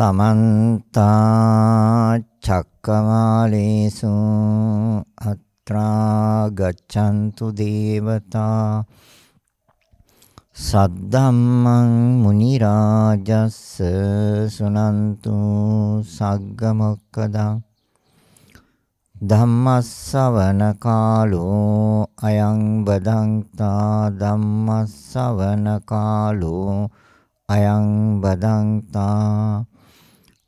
සමන්තා චක්කමාලේසු අත්‍රා ගච්ඡන්තු දේවතා සද්ධම්මං මුනි රාජස්ස සුනන්තු සග්ග මොක්කදා ධම්මස්සවන කාලෝ අයං බදන්තා ධම්මස්සවන කාලෝ අයං බදන්තා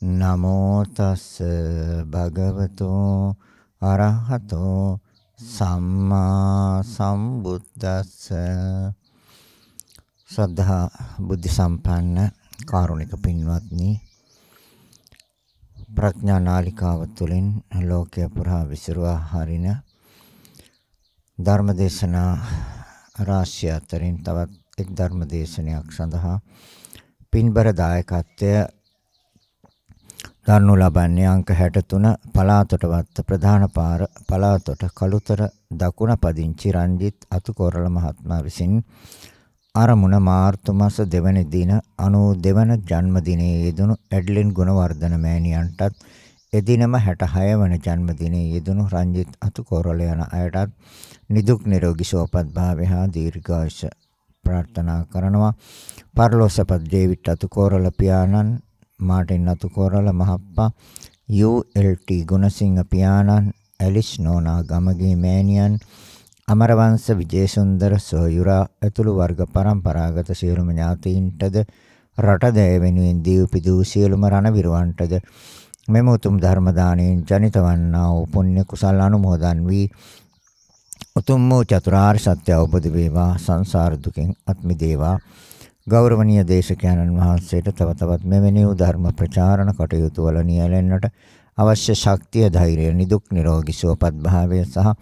නමෝ තස් භගවතෝ අරහතෝ සම්මා සම්බුද්දස්ස ශ්‍රද්ධා බුද්ධ සම්පන්න කාරුණික පින්වත්නි ප්‍රඥා නාලිකාව තුළින් ලෝකය පුරා විසිරුවා හරින ධර්මදේශනා රාශිය අතරින් තවත් එක් ධර්මදේශනයක් සඳහා පින්බර දායකත්වය ගන්නු ලබන්නේ අංක 63 පලාතොට වත්ත ප්‍රධාන පාර පලාතොට කළුතර දකුණ පදිංචි රංජිත් අතුකොරළ මහත්මයා විසින් අරමුණ මාර්තු මාස දෙවැනි දින 92 වන ජන්මදිනයේ යෙදුණු ඇඩ්ලින් ගුණවර්ධන මෑණියන්ටත් එදිනම 66 වන ජන්මදිනයේ යෙදුණු රංජිත් අතුකොරළ යන අයටත් නිදුක් නිරෝගී සුවපත් භාවය හා දීර්ඝායුෂ ප්‍රාර්ථනා කරනවා පරලෝසපත් ජීවිත අතුකොරළ පියාණන් මාටින් නතුකෝරල මහප්පා ULT ගුණසිංහ පියාණන් ඇලිස් නෝනා ගමගේ මෑණියන් අමරවංශ විජේසුන්දර සොයුරා ඇතුළු වර්ග પરම්පරාගත සියලුම ඥාතීන්ටද රට දෑ වෙනුවෙන් දීපිදූ සියලුම රණවිරවන්ටද මෙම උතුම් ධර්ම දාණයෙන් ජනිත වන්නා වූ පුණ්‍ය කුසල අනුමෝදන් වී උතුම් වූ චතුරාර්ය සත්‍ය අවබෝධ වේවා සංසාර දුකෙන් අත් මිදේවා ගෞරවනීය දේශකයන්න් වහන්සේට තව තවත් මෙවැනි ධර්ම ප්‍රචාරණ කටයුතු වල නියැලෙන්නට අවශ්‍ය ශක්තිය ධෛර්යය නිදුක් නිරෝගී සුවපත් භාවය සහ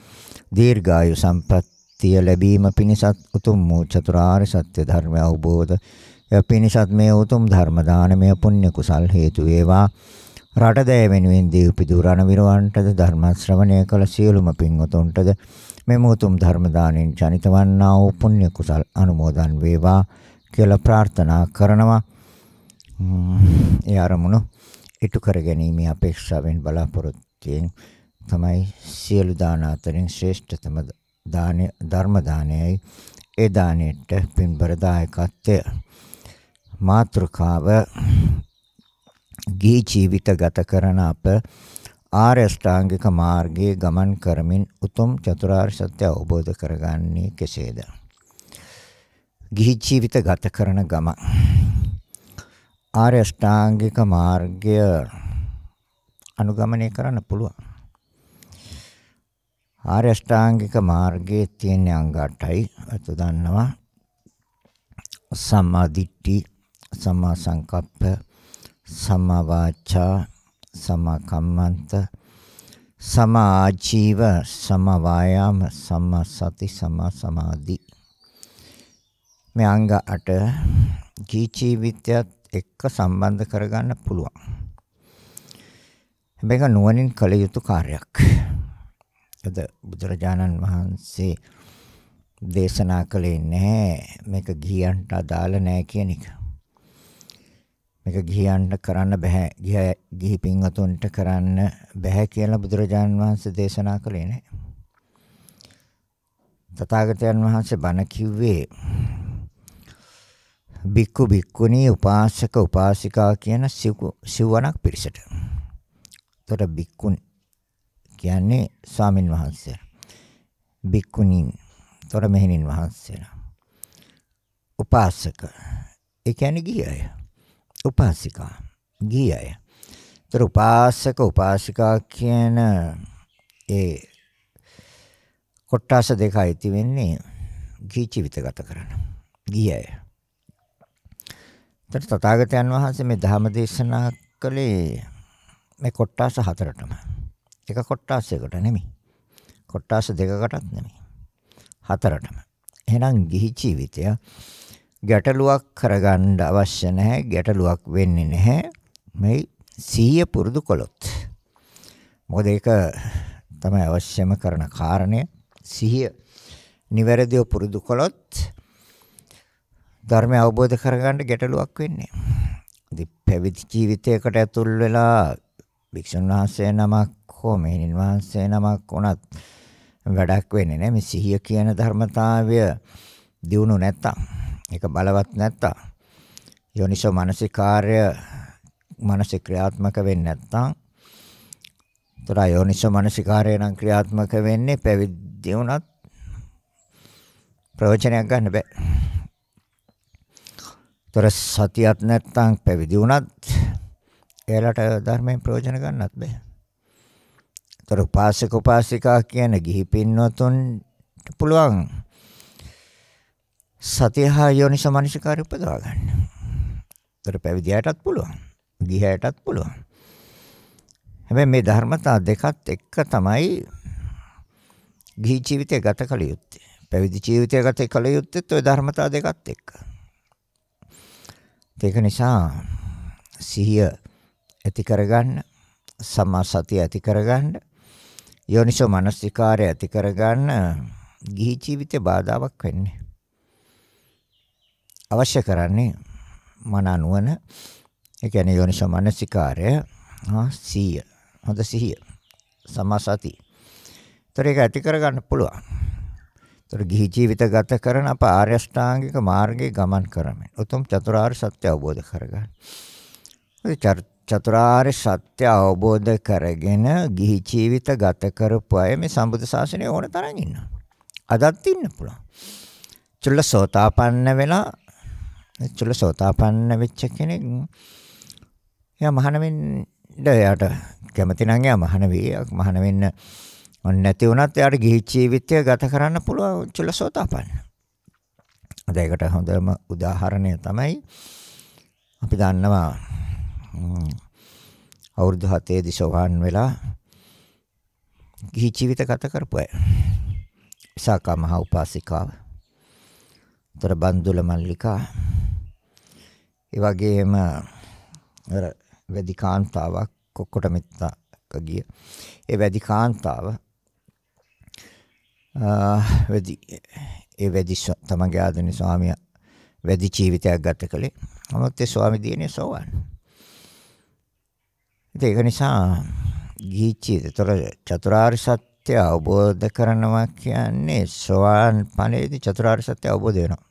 දීර්ඝායු සම්පත්තිය ලැබීම පිණිසත් උතුම් වූ චතුරාර්ය සත්‍ය ධර්ම අවබෝධ පිණිසත් මේ උතුම් ධර්ම දානමය පුණ්‍ය කුසල් හේතු වේවා රටදෑ වෙනුවෙන් දීපිදු රණවිරවන්ටද ධර්ම ශ්‍රවණය කළ සියලුම පින්වතුන්ටද මෙම උතුම් ධර්ම දාණයෙන් ජනිතවන්නා වූ පුණ්‍ය කුසල් අනුමෝදන් වේවා කියලා ප්‍රාර්ථනා කරනවා. ඒ අරමුණු ඉටු කර ගැනීම අපේක්ෂාවෙන් බලාපොරොත්තුෙන් තමයි සියලු දාන අතරින් ශ්‍රේෂ්ඨතම දාන ධර්ම දානයයි ඒ දාණයට පින්බර දායකත්වය මාත්‍රකාව ගී ජීවිත ගත කරන අප ආර්ය අෂ්ටාංගික මාර්ගයේ ගමන් කරමින් උතුම් චතුරාර්ය සත්‍ය අවබෝධ කරගන්නේ කෙසේද? ගිහි ජීවිත ගත කරන ගම ආර්ය ශ්‍රාංගික මාර්ගය අනුගමනය කරන්න පුළුවන් ආර්ය ශ්‍රාංගික මාර්ගයේ තියෙන අංග 8යි අත දන්නවා සම්මා දිට්ඨි සම්මා සංකප්ප සම්මා වාචා සම්මා කම්මන්ත සම්මා ආජීව සම්මා වායාම සම්මා සති සම්මා සමාධි මේ අංග 8 ජීවිතයත් එක්ක සම්බන්ධ කරගන්න පුළුවන්. මේක නුවණින් කළ යුතු කාර්යයක්. අද බුදුරජාණන් වහන්සේ දේශනා කළේ නැහැ මේක ගියන්ට අදාළ නැහැ කියන එක. මේක ගියන්ට කරන්න බෑ ගිහි පින්වතුන්ට කරන්න බෑ කියලා බුදුරජාණන් වහන්සේ දේශනා කළේ නැහැ. තථාගතයන් වහන්සේ බණ කිව්වේ බික්කු බික්කුණී උපාසක උපාසිකා කියන සිවණක් පිරිසට. එතකොට බික්කුන් කියන්නේ ස්වාමින් වහන්සේ. බික්කුණීන්. එතකොට මෙහෙණින් වහන්සේලා. උපාසක. ඒ කියන්නේ ගිය අය. උපාසිකා. ගිය අය. එතකොට උපාසක උපාසිකා කියන ඒ කොට්ටාස දෙකයි තියෙන්නේ ගී ජීවිත ගත කරන. ගිය අය. එතකොට තථාගතයන් වහන්සේ මේ ධර්ම දේශනා කළේ මේ කොට්ටාස හතරටම. එක කොට්ටාසයකට නෙමෙයි. කොට්ටාස දෙකකටත් නෙමෙයි. හතරටම. එහෙනම් ගිහි ජීවිතය ගැටලුවක් කරගන්න අවශ්‍ය නැහැ. ගැටලුවක් වෙන්නේ නැහැ. මේ සීය පුරුදු කළොත්. මොකද ඒක තමයි අවශ්‍යම කරන කාරණය. සිහිය නිවැරදිව පුරුදු කළොත් ධර්මය අවබෝධ කරගන්න ගැටලුවක් වෙන්නේ. ඉතින් පැවිදි ජීවිතයකට ඇතුල් වෙලා වික්ෂුන් වහන්සේ නමක් හෝ මෙහෙණින් වහන්සේ නමක් වුණත් වැඩක් වෙන්නේ නැහැ. මේ සිහිය කියන ධර්මතාවය දියුණු නැත්තම්, ඒක බලවත් නැත්තම්, යෝනිසෝ මානසිකාර්ය මානසික ක්‍රියාත්මක වෙන්නේ නැත්තම්, තොර යෝනිසෝ මානසිකාර්ය නම් ක්‍රියාත්මක වෙන්නේ පැවිදි වුණත් ප්‍රයෝජනයක් ගන්න බෑ. තොර සතියක් නැත්නම් පැවිදි වුණත් එයාලට ධර්මයෙන් ප්‍රයෝජන ගන්නත් බෑ. තොර උපාසක උපාසිකා කියන ගිහි පින්නතුන්ට පුළුවන් සතියහා යෝනිසමනසිකාරය උපදවා ගන්න. තොර පැවිදියටත් පුළුවන්. ගිහයටත් පුළුවන්. හැබැයි මේ ධර්මතා දෙකත් එක තමයි ගිහි ජීවිතය ගත කළ යුත්තේ. පැවිදි ජීවිතය ගත කළ යුත්තේ ওই ධර්මතා දෙකත් එක්ක. ඒක නිසා සිහිය ඇති කරගන්න සම්මා සතිය ඇති කරගන්න යෝනිසෝ මනසිකාරය ඇති කරගන්න ගිහි ජීවිතේ බාධාවක් වෙන්නේ අවශ්‍ය කරන්නේ මන නුවණ ඒ කියන්නේ යෝනිසෝ මනසිකාරය හා සිහිය හොඳ සිහිය සම්මා සතිය. ඒතර ඒක ඇති කරගන්න පුළුවන්. ඒතර ගිහි ජීවිත ගත කරන අප ආර්ය ශ්‍රාංගික මාර්ගයේ ගමන් කරමින් උතුම් චතුරාර්ය සත්‍ය අවබෝධ කරගන්න. ඒ චතුරාර්ය සත්‍ය අවබෝධ කරගෙන ගිහි ජීවිත ගත කරපු අය මේ සම්බුද්ධ ශාසනය ඕන තරම් ඉන්නවා. අදත් ඉන්න පුළුවන්. චුල්ලසෝතාපන්න වෙලා චුල්ලසෝතාපන්න වෙච්ච කෙනෙක් එයා මහාන වෙන්න එයාට කැමති නම් එයා මහාන වේ මහාන වෙන්න ඔන්න නැති වුණත් එයාට ගිහි ජීවිතය ගත කරන්න පුළුවන් චුල්ලසෝතාපන්න. අද ඒකට හොඳම උදාහරණය තමයි අපි දන්නවා අවුරුදු 7 දිසෝවාන් වෙලා ගිහි ජීවිත ගත කරපු අය. විසාකා මහා උපාසිකාව. උතර බන්දුල මල්ලිකා. ඒ වගේම අර වැඩි කාන්තාවක් කොක්කොට මිත්තක ගිය. ඒ වැඩි කාන්තාව වැඩි ඒ වැඩි තමගේ ආදරණීය ස්වාමියා වැඩි ජීවිතයක් ගත කළේ. නමුත් ඒ ස්වාමි දිනේ සෝවන්. ඒක නිසා ගීචීතර චතුරාර්ය සත්‍ය අවබෝධ කරනවා කියන්නේ සෝවන් ඵලයේදී චතුරාර්ය සත්‍ය අවබෝධ වෙනවා.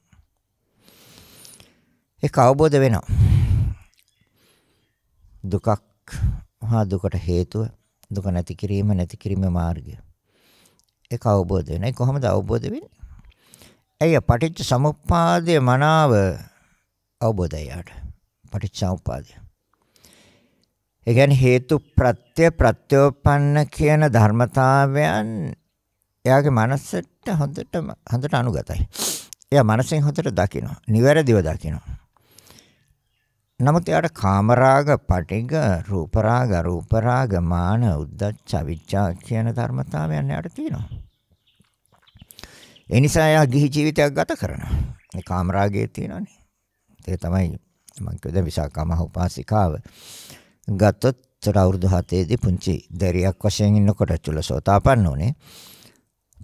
ඒක අවබෝධ වෙනවා. දුකක් මහා දුකට හේතුව දුක නැති කිරීම නැති කිරීමේ මාර්ගය. ඒක අවබෝධ වෙනවා. ඒ කොහොමද අවබෝධ වෙන්නේ? ඇයි පටිච්ච සමුප්පාදයේ මනාව අවබෝධය යාට. පටිච්ච සමුප්පාදය. ඒ කියන්නේ හේතු ප්‍රත්‍ය ප්‍රත්‍යෝපන්න කියන ධර්මතාවයන් එයාගේ මනසට හොඳට හොඳට අනුගතයි. එයා මනසෙන් හොඳට දකිනවා. නිවැරදිව දකිනවා. නමුත් එයාට කාමරාග, පටිග, රූපරාග, රූපරාග, මාන, උද්දච්ච, අවිච්ඡා කියන ධර්මතාවයන් එයාට තියෙනවා. ඒ නිසා එයා ගිහි ජීවිතයක් ගත කරනවා. මේ කාමරාගයේ තියෙනනේ. ඒ තමයි මම කියද විසාකම උපාසිකාව. ගතොත් තර අවුරුදු 7ේදී පුංචි දෙරියක් වශයෙන් ඉන්නකොට චුලසෝතාපන්න උනේ.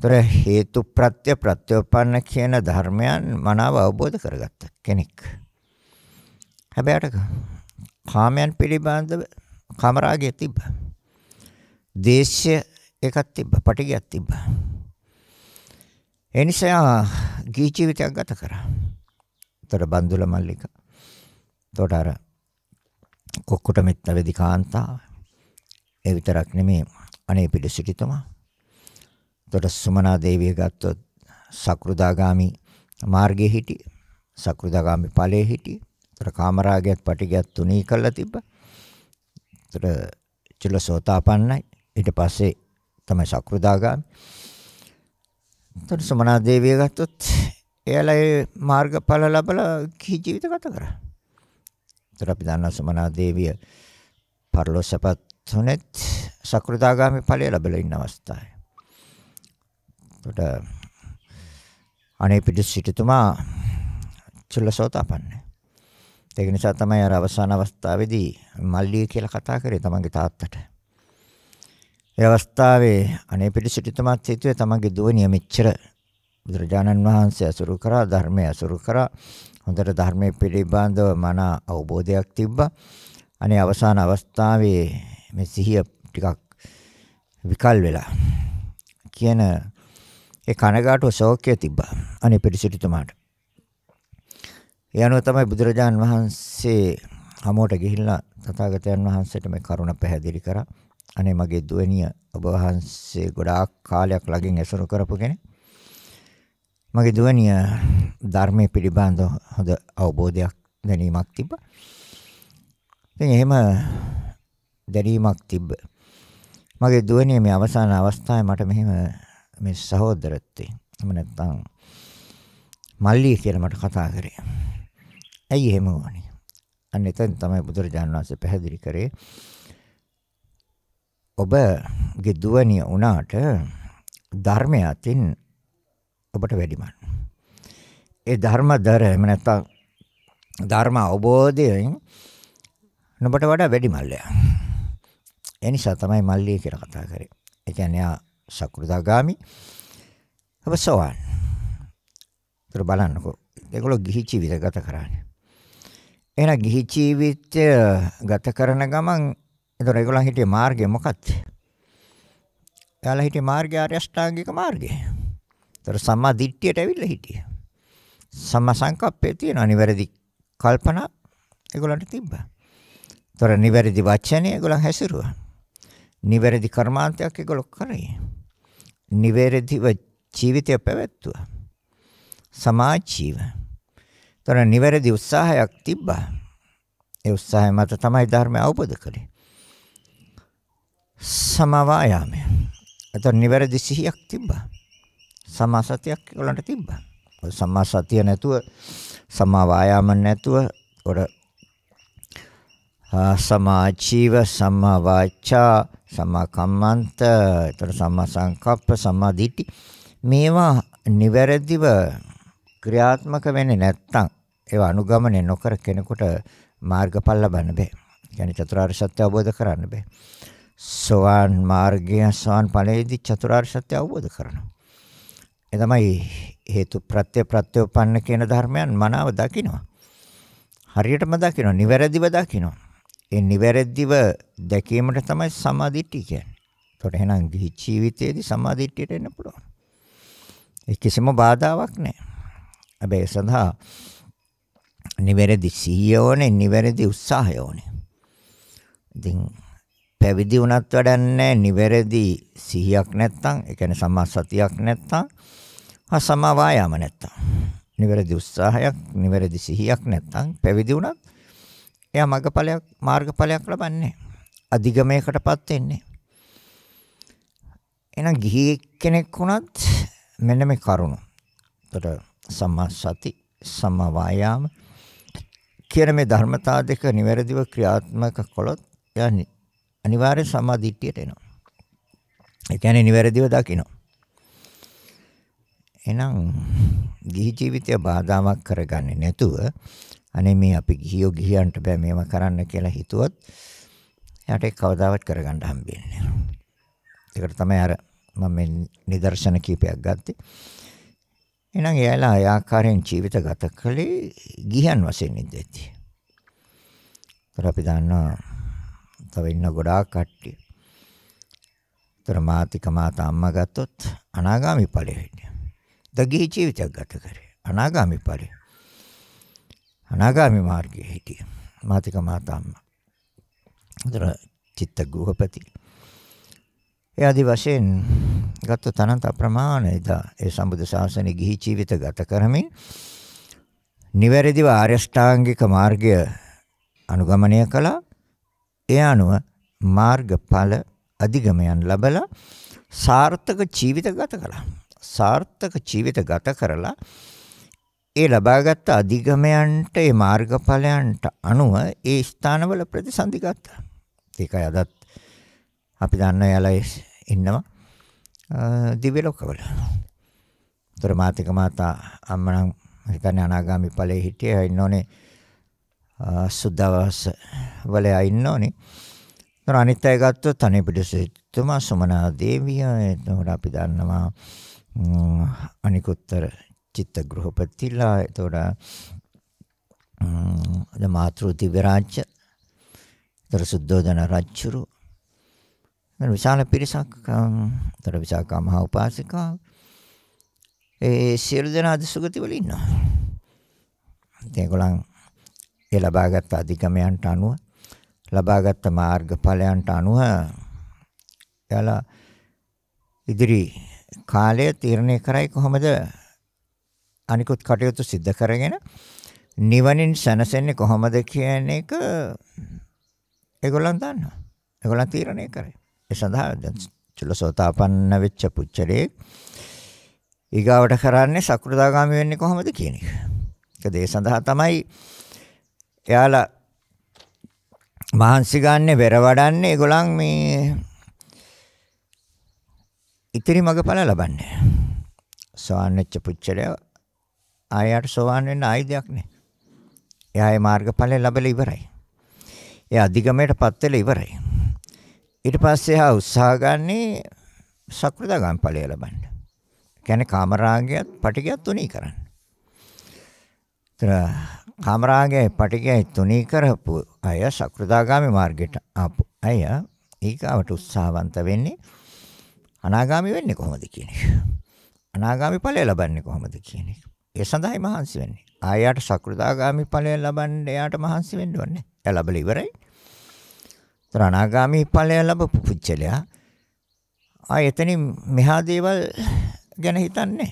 තර හේතු ප්‍රත්‍ය ප්‍රත්‍යෝපන්න කියන ධර්මයන් මනාව අවබෝධ කරගත්ත කෙනෙක්. හැබැයි කාමයන් පිළිබඳව කාමරාගය තිබ්බා. දේශ්‍ය එකක් තිබ්බා, පටිගයක් තිබ්බා. ඒ නිසා ගී ජීවිතයක් ගත කරා. උතර බන්දුල මල්ලික. උතර අර කොක්කුට මෙත්ත වෙදිකාන්තාව. ඒ විතරක් නෙමෙයි අනේ පිළිසිටිතුමා. උතර සුමනා දේවිය ගත්තොත් සක්‍රුදාගාමි මාර්ගයේ හිටියේ. සක්‍රුදාගාමි ඵලයේ හිටියේ. ඒතර කාමරාගයත් පටිගයත් තුනී කරලා තිබ්බා. ඒතර චුලසෝතාපන්නයි. ඊට පස්සේ තමයි සක්‍රුදාගාමි. ඒතර සමනා දේවිය ගත්තොත් එයාලා ඒ මාර්ගඵල ලැබලා කී ජීවිත ගත කරා. ඒතර අපි දන්නා සමනා දේවිය පරලෝසපත් තුනෙත් සක්‍රුදාගාමි ඵලය ලැබලා ඉන්න අවස්ථාවේ. ඒතර අනේ පිටු සිටුතුමා චුල්ලසෝතාපන්නයි. ඒක නිසා තමයි අර අවසාන අවස්ථාවේදී මල්ලිය කියලා කතා කරේ තමන්ගේ තාත්තට. ඒ අවස්ථාවේ අනේ පිළිසිටිතමත් හිතුවේ තමන්ගේ දුවනිය මෙච්චර බුදුරජාණන් වහන්සේ අසුරු කරා ධර්මය අසුරු කරා හොඳට ධර්මයේ පිළිබඳව මන අවබෝධයක් තිබ්බා. අනේ අවසාන අවස්ථාවේ මේ සිහිය ටිකක් විකල් වෙලා කියන ඒ කනගාටුව ශෝකය තිබ්බා. අනේ පිළිසිටිතමාට. ඒ අනුව තමයි බුදුරජාන් වහන්සේ හමුවට ගිහිල්ලා තථාගතයන් වහන්සේට මේ කරුණ පැහැදිලි කරා. අනේ මගේ දුවනිය ඔබ වහන්සේ ගොඩාක් කාලයක් ළඟින් ඇසුරු කරපු කෙනෙක්. මගේ දුවනිය ධර්මයේ පිළිබඳ හොඳ අවබෝධයක් දැනීමක් තිබ්බා. ඉතින් එහෙම දැනීමක් තිබ්බ. මගේ දුවනිය මේ අවසාන අවස්ථාවේ මට මෙහෙම මේ සහෝදරත්වය. එහෙම නැත්නම් මල්ලි කියලා මට කතා කරේ. ඇයි එහෙම වුනේ? අන්න එතෙන් තමයි බුදුරජාණන් වහන්සේ පැහැදිලි කරේ. ඔබගේ දුවණිය වුණාට ධර්මය අතින් ඔබට වැඩිමන්. ඒ ධර්මදර එහෙම නැත්නම් ධර්ම අවබෝධයෙන් නොබට වඩා වැඩි මල්ලයා. ඒ නිසා තමයි මල්ලිය කියලා කතා කරේ. ඒ කියන්නේ යා සකෘදාගාමි අපසෝවන්. ඒතර බලන්නකෝ. ඒගොල්ලෝ ගිහි ජීවිත ගත කරන්නේ. එහෙනම් ගිහි ජීවිතය ගත කරන ගමන් එතකොට ඒගොල්ලන් හිටියේ මාර්ගය මොකක්ද? එයාලා හිටියේ මාර්ගය ආර්ය අෂ්ටාංගික මාර්ගය. ඒතර සම්මා දිට්ඨියට ඇවිල්ලා හිටියේ. සම්මා සංකප්පේ තියෙන අනිවැරදි කල්පනා ඒගොල්ලන්ට තිබ්බා. ඒතර නිවැරදි වචනේ ඒගොල්ලන් හැසිරුවා. නිවැරදි කර්මාන්තයක් ඒගොල්ලෝ කරේ. නිවැරදිව ජීවිතය පැවැත්තුවා. සමාජ ජීවන ତොර නිවැරදි උත්සාහයක් තිබ්බා. ඒ උත්සාහය මත තමයි ධර්මය අවබෝධ කළේ. සමවායාමය. එතකොට නිවැරදි සිහියක් තිබ්බා. සමා සතියක් ඒගොල්ලන්ට තිබ්බා. සම්මා සතිය නැතුව සමා වායාම නැතුව උඩ සමා ජීව සමා වාචා සමා කම්මන්ත ඒතර සමා සංකප්ප සමා දිටි මේවා නිවැරදිව ක්‍රියාත්මක වෙන්නේ නැත්නම් ඒව අනුගමනය නොකර කෙනෙකුට මාර්ගඵල ලබන්න බෑ. يعني චතුරාර්ය සත්‍ය අවබෝධ කරන්න බෑ. සෝවාන් මාර්ගය සෝවාන් ඵලයේදී චතුරාර්ය සත්‍ය අවබෝධ කරනවා. ඒ තමයි හේතු ප්‍රත්‍ය ප්‍රත්‍යෝපන්න කියන ධර්මයන් මනාව දකිනවා. හරියටම දකිනවා, නිවැරදිව දකිනවා. ඒ නිවැරදිව දැකීමට තමයි සමාධිට්ඨිය කියන්නේ. ඒතකොට එහෙනම් ජීවිතයේදී සමාධිට්ඨියට එන්න පුළුවන්. ඒ කිසිම බාධාවක් නැහැ. හැබැයි සඳහා නිවැරදි සිහිය ඕනේ, නිවැරදි උත්සාහය ඕනේ. ඉතින් පැවිදි වුණත් වැඩන්නේ නිවැරදි සිහියක් නැත්නම්, ඒ කියන්නේ සම්මා සතියක් නැත්නම්, හා සමා වායාම නැත්නම්. නිවැරදි උත්සාහයක්, නිවැරදි සිහියක් නැත්නම් පැවිදි වුණත් එයා මගපලයක්, මාර්ගඵලයක් ලබන්නේ අධිගමයකටපත් වෙන්නේ. එහෙනම් ගිහි කෙනෙක් වුණත් මෙන්න මේ කරුණ. එතකොට සම්මා සති සම්මා වායාම කියන මේ ධර්මතා දෙක නිවැරදිව ක්‍රියාත්මක කළොත් යන්නේ අනිවාර්ය සම්මා දිට්ඨියට එනවා. ඒ කියන්නේ නිවැරදිව දකිනවා. එහෙනම් ගිහි ජීවිතය බාධාමක් කරගන්නේ නැතුව අනේ මේ අපි ගිහියෝ ගිහියන්ට බෑ මේව කරන්න කියලා හිතුවොත් එයාට ඒක කවදාවත් කරගන්න හම්බෙන්නේ නැහැ. ඒකට තමයි අර මම මේ නිදර්ශන කීපයක් ගත්තේ. එහෙනම් එයාලා ඒ ආකාරයෙන් ජීවිත ගත කළේ ගිහියන් වශයෙන් ඉඳෙද්දී. ඒතර අපි දන්නවා තව ඉන්න ගොඩාක් කට්ටිය. ඒතර මාතික මාතා අම්මා ගත්තොත් අනාගාමි ඵලෙ හිටියා. දගී ජීවිතයක් ගත කරේ අනාගාමි ඵලෙ. අනාගාමි මාර්ගයේ හිටියා. මාතික මාතා අම්මා. ඒතර චිත්ත ගෘහපති. ඒ আদি වශයෙන් ගත්ත තනන්ත අප්‍රමාණයි දා ඒ සම්බුද්ධ ශාසනයේ ගිහි ජීවිත ගත කරමින් නිවැරදිව ආර්ය ශ්‍රාංගික මාර්ගය අනුගමනය කළා. ඒ අනුව මාර්ගඵල අධිගමයන් ලැබලා සාර්ථක ජීවිත ගත කළා. සාර්ථක ජීවිත ගත කරලා ඒ ලබාගත් අධිගමයන්ට ඒ මාර්ගඵලයන්ට අනුව ඒ ස්ථානවල ප්‍රතිසන්දි ගත්තා. ඒකයි අදත් අපි දන්න යාලා ඉන්නවා දිව්‍ය ලෝකවල. උතර මාතික මාතා අම්මා නම් හිතන්නේ අනාගාමි ඵලයේ හිටියේ ඉන්නෝනේ සුද්ධවස වලයා ඉන්නෝනේ. උතර අනිත් අය ගත්තොත් අනේපිඩසිතුමා සුමනා දේවිය එතකොට අපි දන්නවා අනිකුත්තර චිත්ත ගෘහපතිලා එතකොට ද මාතෘ දිව්‍ය රාජ්‍ය තර සුද්ධෝදන රජුරු විශාල පිරිසක් අතර විසාකා මහා උපාසිකා ඒ සියලු දෙනා අධිසුගති වල ඉන්නවා. ඉතින් ඒගොල්ලන් ඒ ලබාගත් අධිකමයන්ට අනුව ලබාගත් මාර්ගඵලයන්ට අනුව එයාලා ඉදිරි කාලය තීරණය කරයි කොහොමද අනිකුත් කටයුතු සිද්ධ කරගෙන නිවනින් සැනසෙන්නේ කොහොමද කියන එක ඒගොල්ලන් දන්නවා. ඒගොල්ලන් තීරණය කරයි. ඒ සඳහා දැන් චුල්ලසෝතාපන්න වෙච්ච පුච්චරේ ඊගාවට කරන්නේ සකෘදාගාමි වෙන්නේ කොහොමද කියන එක. ඒකද ඒ සඳහා තමයි එයාලා මහන්සි ගන්න වෙර වඩන්නේ ඒගොල්ලන් මේ ඉතිරි මගඵල ලබන්නේ. සෝවන් වෙච්ච පුච්චරය ආයෙත් සෝවන් වෙන්න ආයි දෙයක් නැහැ. එයාගේ මාර්ගඵලය ලැබලා ඉවරයි. එයා අධිගමයටපත් වෙලා ඉවරයි. ඊට පස්සේ හා උත්සාහ ගන්නේ සක්‍රීයදාගම් ඵලය ලබන්න. කියන්නේ කාමරාගයත් පටිගයත් තුනී කරන්න. ඒතර කාමරාගයයි පටිගයයි තුනී කරපු අය සක්‍රීයදාගාමි මාර්ගයට ආපු අය ඊගාවට උත්සාහවන්ත වෙන්නේ අනාගාමි වෙන්නේ කොහොමද කියන එක. අනාගාමි ඵලය ලබන්නේ කොහොමද කියන එක. ඒ සඳහායි මහන්සි වෙන්නේ. ආයෙට සක්‍රීයදාගාමි ඵලය ලබන්න එයාට මහන්සි වෙන්න ඕනේ. එයා ලැබලා ඉවරයි. ඒතර අනාගාමී ඵලය ලැබපු පුච්චලයා ආ එතනින් මෙහා දේවල් ගැන හිතන්නේ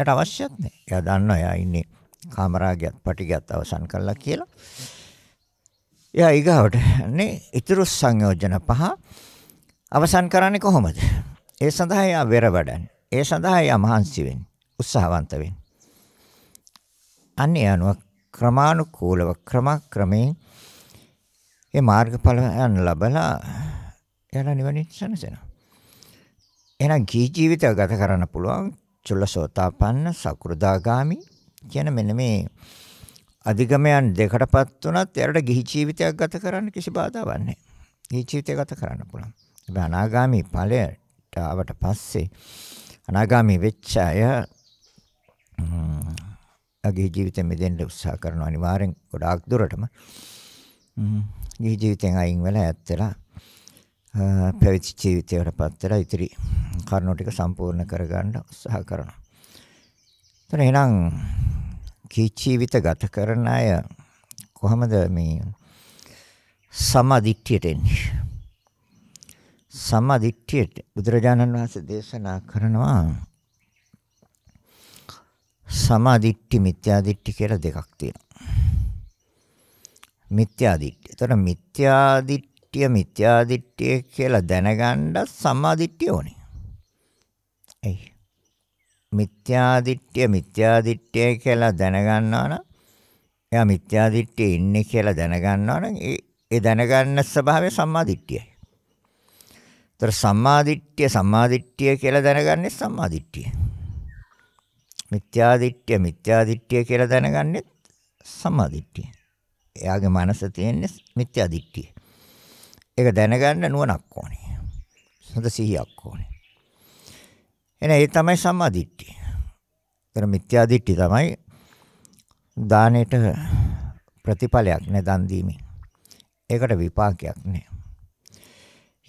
එයාට අවශ්‍යත් නැහැ. එයා දන්නවා එයා ඉන්නේ කාමරාගයත් පටිගත් අවසන් කළා කියලා. එයා ඊගාවට නේ ඊතර සංයෝජන පහ අවසන් කරන්නේ කොහොමද? ඒ සඳහා එයා වෙර වැඩන්නේ. ඒ සඳහා එයා මහන්සි වෙන්නේ. උත්සාහවන්ත වෙන්නේ. අන්නේ අනුව ක්‍රමානුකූලව ක්‍රමක්‍රමයෙන් ඒ මාර්ගඵලයන් ලබලා එයාලා නිවනින් සැනසෙනවා. එහෙනම් ගී ජීවිතය ගත කරන්න පුළුවන් චුල්ලසෝතාපන්න සකු르දාගාමි කියන මෙන්න මේ අධිගමයන් දෙකටපත් වුණත් එයාලට ගිහි ජීවිතයක් ගත කරන්න කිසි බාධාවක් නැහැ. ගිහි ජීවිතය ගත කරන්න පුළුවන්. හැබැයි අනාගාමි ඵලයට ආවට පස්සේ අනාගාමි වෙච්ච අය අගේ ජීවිතෙ මෙදෙන්න උත්සාහ කරනවා අනිවාර්යෙන් ගොඩාක් දුරටම. ගිහි ජීවිතෙන් අයින් වෙලා ඇත් වෙලා පැවිදි ජීවිතයටපත් වෙලා ඉතිරි කරුණු ටික සම්පූර්ණ කරගන්න උත්සාහ කරනවා. එතන එහෙනම් ජීවිත ගත කරන අය කොහොමද මේ සමාධිත්‍යයට එන්නේ? සමාධිත්‍යයට බුදුරජාණන් වහන්සේ දේශනා කරනවා සමාධිත්‍ය මිත්‍යාදිත්‍ය කියලා දෙකක් තියෙනවා. මිත්‍යා දිට්ඨිය. ඒතර මිත්‍යා දිට්ඨිය මිත්‍යා දිට්ඨිය කියලා දැනගන්න සම්මා දිට්ඨිය ඕනේ. එයි. මිත්‍යා දිට්ඨිය මිත්‍යා දිට්ඨිය කියලා දැනගන්නවා නම් එයා මිත්‍යා දිට්ඨියේ ඉන්නේ කියලා දැනගන්නවා නම් ඒ දැනගන්න ස්වභාවය සම්මා දිට්ඨියයි. ඒතර සම්මාදිට්ඨිය සම්මාදිට්ඨිය කියලා දැනගන්නේ සම්මාදිට්ඨිය. මිත්‍යාදිට්ඨිය මිත්‍යාදිට්ඨිය කියලා දැනගන්නේ සම්මාදිට්ඨිය. එයාගේ මනස තියෙන්නේ මිත්‍යා දිට්ඨිය. ඒක දැනගන්න නුවණක් ඕනේ. හොඳ සිහියක් ඕනේ. එහෙනම් ඒ තමයි සම්මා දිට්ඨිය. ඒතර මිත්‍යා දිට්ඨිය තමයි දානෙට ප්‍රතිඵලයක් නේ දන් දීමේ. ඒකට විපාකයක් නෑ.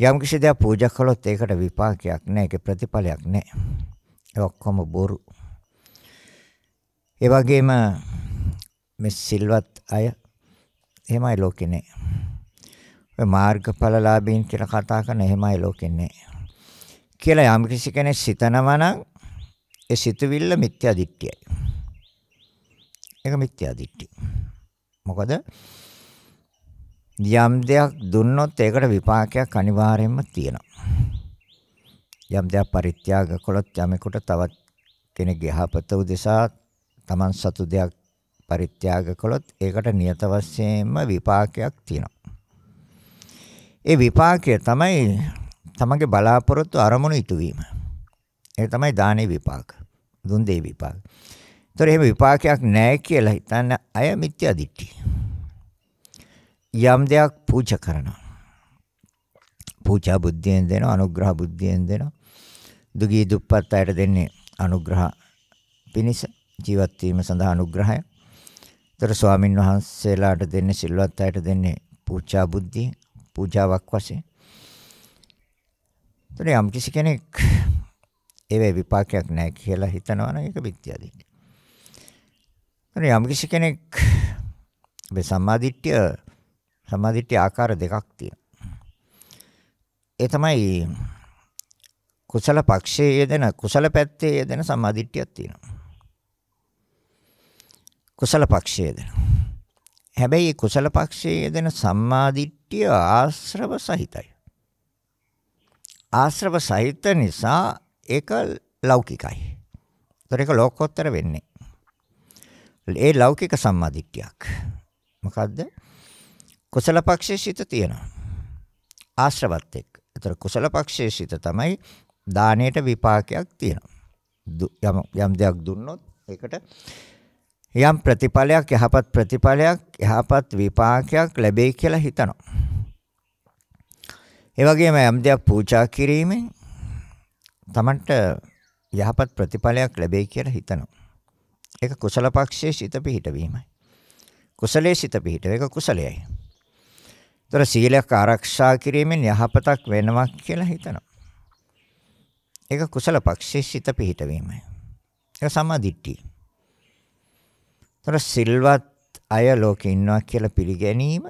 යම් කිසි දෙයක් පූජා කළොත් ඒකට විපාකයක් නෑ. ඒකේ ප්‍රතිඵලයක් නෑ. ඒ ඔක්කොම බොරු. ඒ වගේම මේ සිල්වත් අය එහෙමයි ලෝකේ නෑ. ඔය මාර්ගඵලලාභීන් කියලා කතා කරන එහෙමයි ලෝකේ නෑ. කියලා යම් කිසි කෙනෙක් සිතනවා නම් ඒ සිතවිල්ල මිත්‍යා දිට්ඨියයි. ඒක මිත්‍යා දිට්ඨිය. මොකද යම් දෙයක් දුන්නොත් ඒකට විපාකයක් අනිවාර්යයෙන්ම තියෙනවා. යම් දෙයක් පරිත්‍යාග කළොත් යමෙකුට තවත් කෙනෙක්ගේ යහපත උදෙසා Taman සතු දෙයක් පරිත්‍යාග කළොත් ඒකට නියත වශයෙන්ම විපාකයක් තියෙනවා. ඒ විපාකය තමයි තමගේ බලාපොරොත්තු අරමුණු ඉටු වීම. ඒ තමයි දානේ විපාක. දුන් දේ විපාක. ඒතර එහෙම විපාකයක් නැහැ කියලා හිතන අය මිත්‍යා දිට්ඨිය. යම් දෙයක් පූජා කරනවා. පූජා බුද්ධියෙන් දෙනවා, අනුග්‍රහ බුද්ධියෙන් දෙනවා. දුගී දුප්පත් අයට දෙන්නේ අනුග්‍රහ පිණිස ජීවත් වීම සඳහා අනුග්‍රහයක්. ඒතර ස්වාමින් වහන්සේලාට දෙන්නේ සිල්වත් අයට දෙන්නේ පූජා බුද්ධිය, පූජාවක් වශයෙන්. ඒතර යම් කිසි කෙනෙක් ඒවේ විපාකයක් නැහැ කියලා හිතනවනම් ඒක විත්‍යා දිට්ඨිය. ඒතර යම් කිසි කෙනෙක් මේ සම්මාදිට්ඨිය සම්මාදිට්ඨිය ආකාර දෙකක් තියෙනවා. ඒ තමයි කුසල පක්ෂයේ යෙදෙන කුසල පැත්තේ යෙදෙන සම්මාදිට්ඨියක් තියෙනවා. කුසල පක්ෂයේ යෙදෙනවා. හැබැයි මේ කුසල පක්ෂයේ යෙදෙන සම්මාදිට්ඨිය ආශ්‍රව සහිතයි. ආශ්‍රව සහිත නිසා ඒක ලෞකිකයි. ඒතර ඒක ලෝකෝත්තර වෙන්නේ. ඒ ලෞකික සම්මාදිට්ඨියක්. මොකද්ද? කුසල පක්ෂයේ සිට තියෙනවා. ආශ්‍රවත් එක්ක. ඒතර කුසල පක්ෂයේ සිට තමයි දාණයට විපාකයක් තියෙනවා. යම් යම් දෙයක් දුන්නොත් ඒකට යම් ප්‍රතිඵලයක් යහපත් ප්‍රතිඵලයක් යහපත් විපාකයක් ලැබෙයි කියලා හිතනවා. ඒ වගේම යම් දෙයක් පූජා කිරීමෙන් Tamanට යහපත් ප්‍රතිඵලයක් ලැබෙයි කියලා හිතනවා. ඒක කුසල පක්ෂයේ සිත පිහිටවීමයි. කුසලයේ සිත පිහිටව ඒක කුසලයයි. ඒතර සීලයක් ආරක්ෂා කිරීමෙන් යහපතක් වෙනවා කියලා හිතනවා. ඒක කුසල පක්ෂයේ සිත පිහිටවීමයි. ඒක සමාධිට්ඨිය. ତර සිල්වත් අය ලෝකේ ඉන්නවා කියලා පිළිගැනීම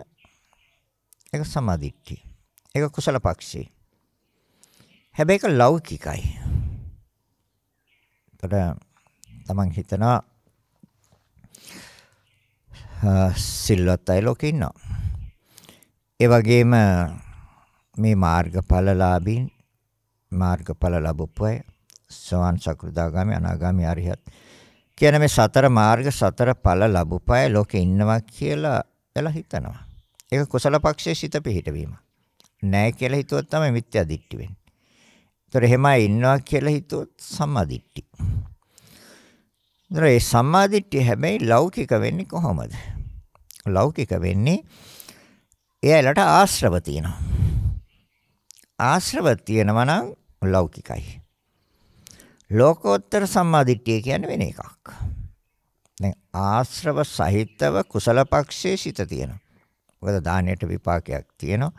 ඒක සමාධිට්ඨිය. ඒක කුසල පක්ෂේ. හැබැයි ඒක ලෞකිකයි. ඒතර තමන් හිතනවා සිල්වත් අය ලෝකේ ඉන්නවා. ඒ වගේම මේ මාර්ගඵලලාභීන් මාර්ගඵල ලැබුපොය සෝවන් සකෘදාගාමි අනාගාමි අරිහත් කියන මේ සතර මාර්ග සතර ඵල ලැබුපය ලෝකේ ඉන්නවා කියලා එලා හිතනවා. ඒක කුසල පක්ෂයේ සිත පිහිටවීම. නැහැ කියලා හිතුවොත් තමයි මිත්‍යා දිට්ඨි වෙන්නේ. ඒතර එහෙමයි ඉන්නවා කියලා හිතුවොත් සම්මා දිට්ඨි. ඒ සම්මා දිට්ඨිය හැබැයි ලෞකික වෙන්නේ කොහොමද? ලෞකික වෙන්නේ එයාලට ආශ්‍රව තියෙනවා. ආශ්‍රව තියෙනවා නම් ලෞකිකයි. ලෝකෝත්තර සම්මා දිට්ඨිය කියන්නේ වෙන එකක්. පක්ෂයක්. දැන් ආශ්‍රව සහිතව කුසල පක්ෂයේ සිත තියෙනවා. මොකද දාණයට විපාකයක් තියෙනවා.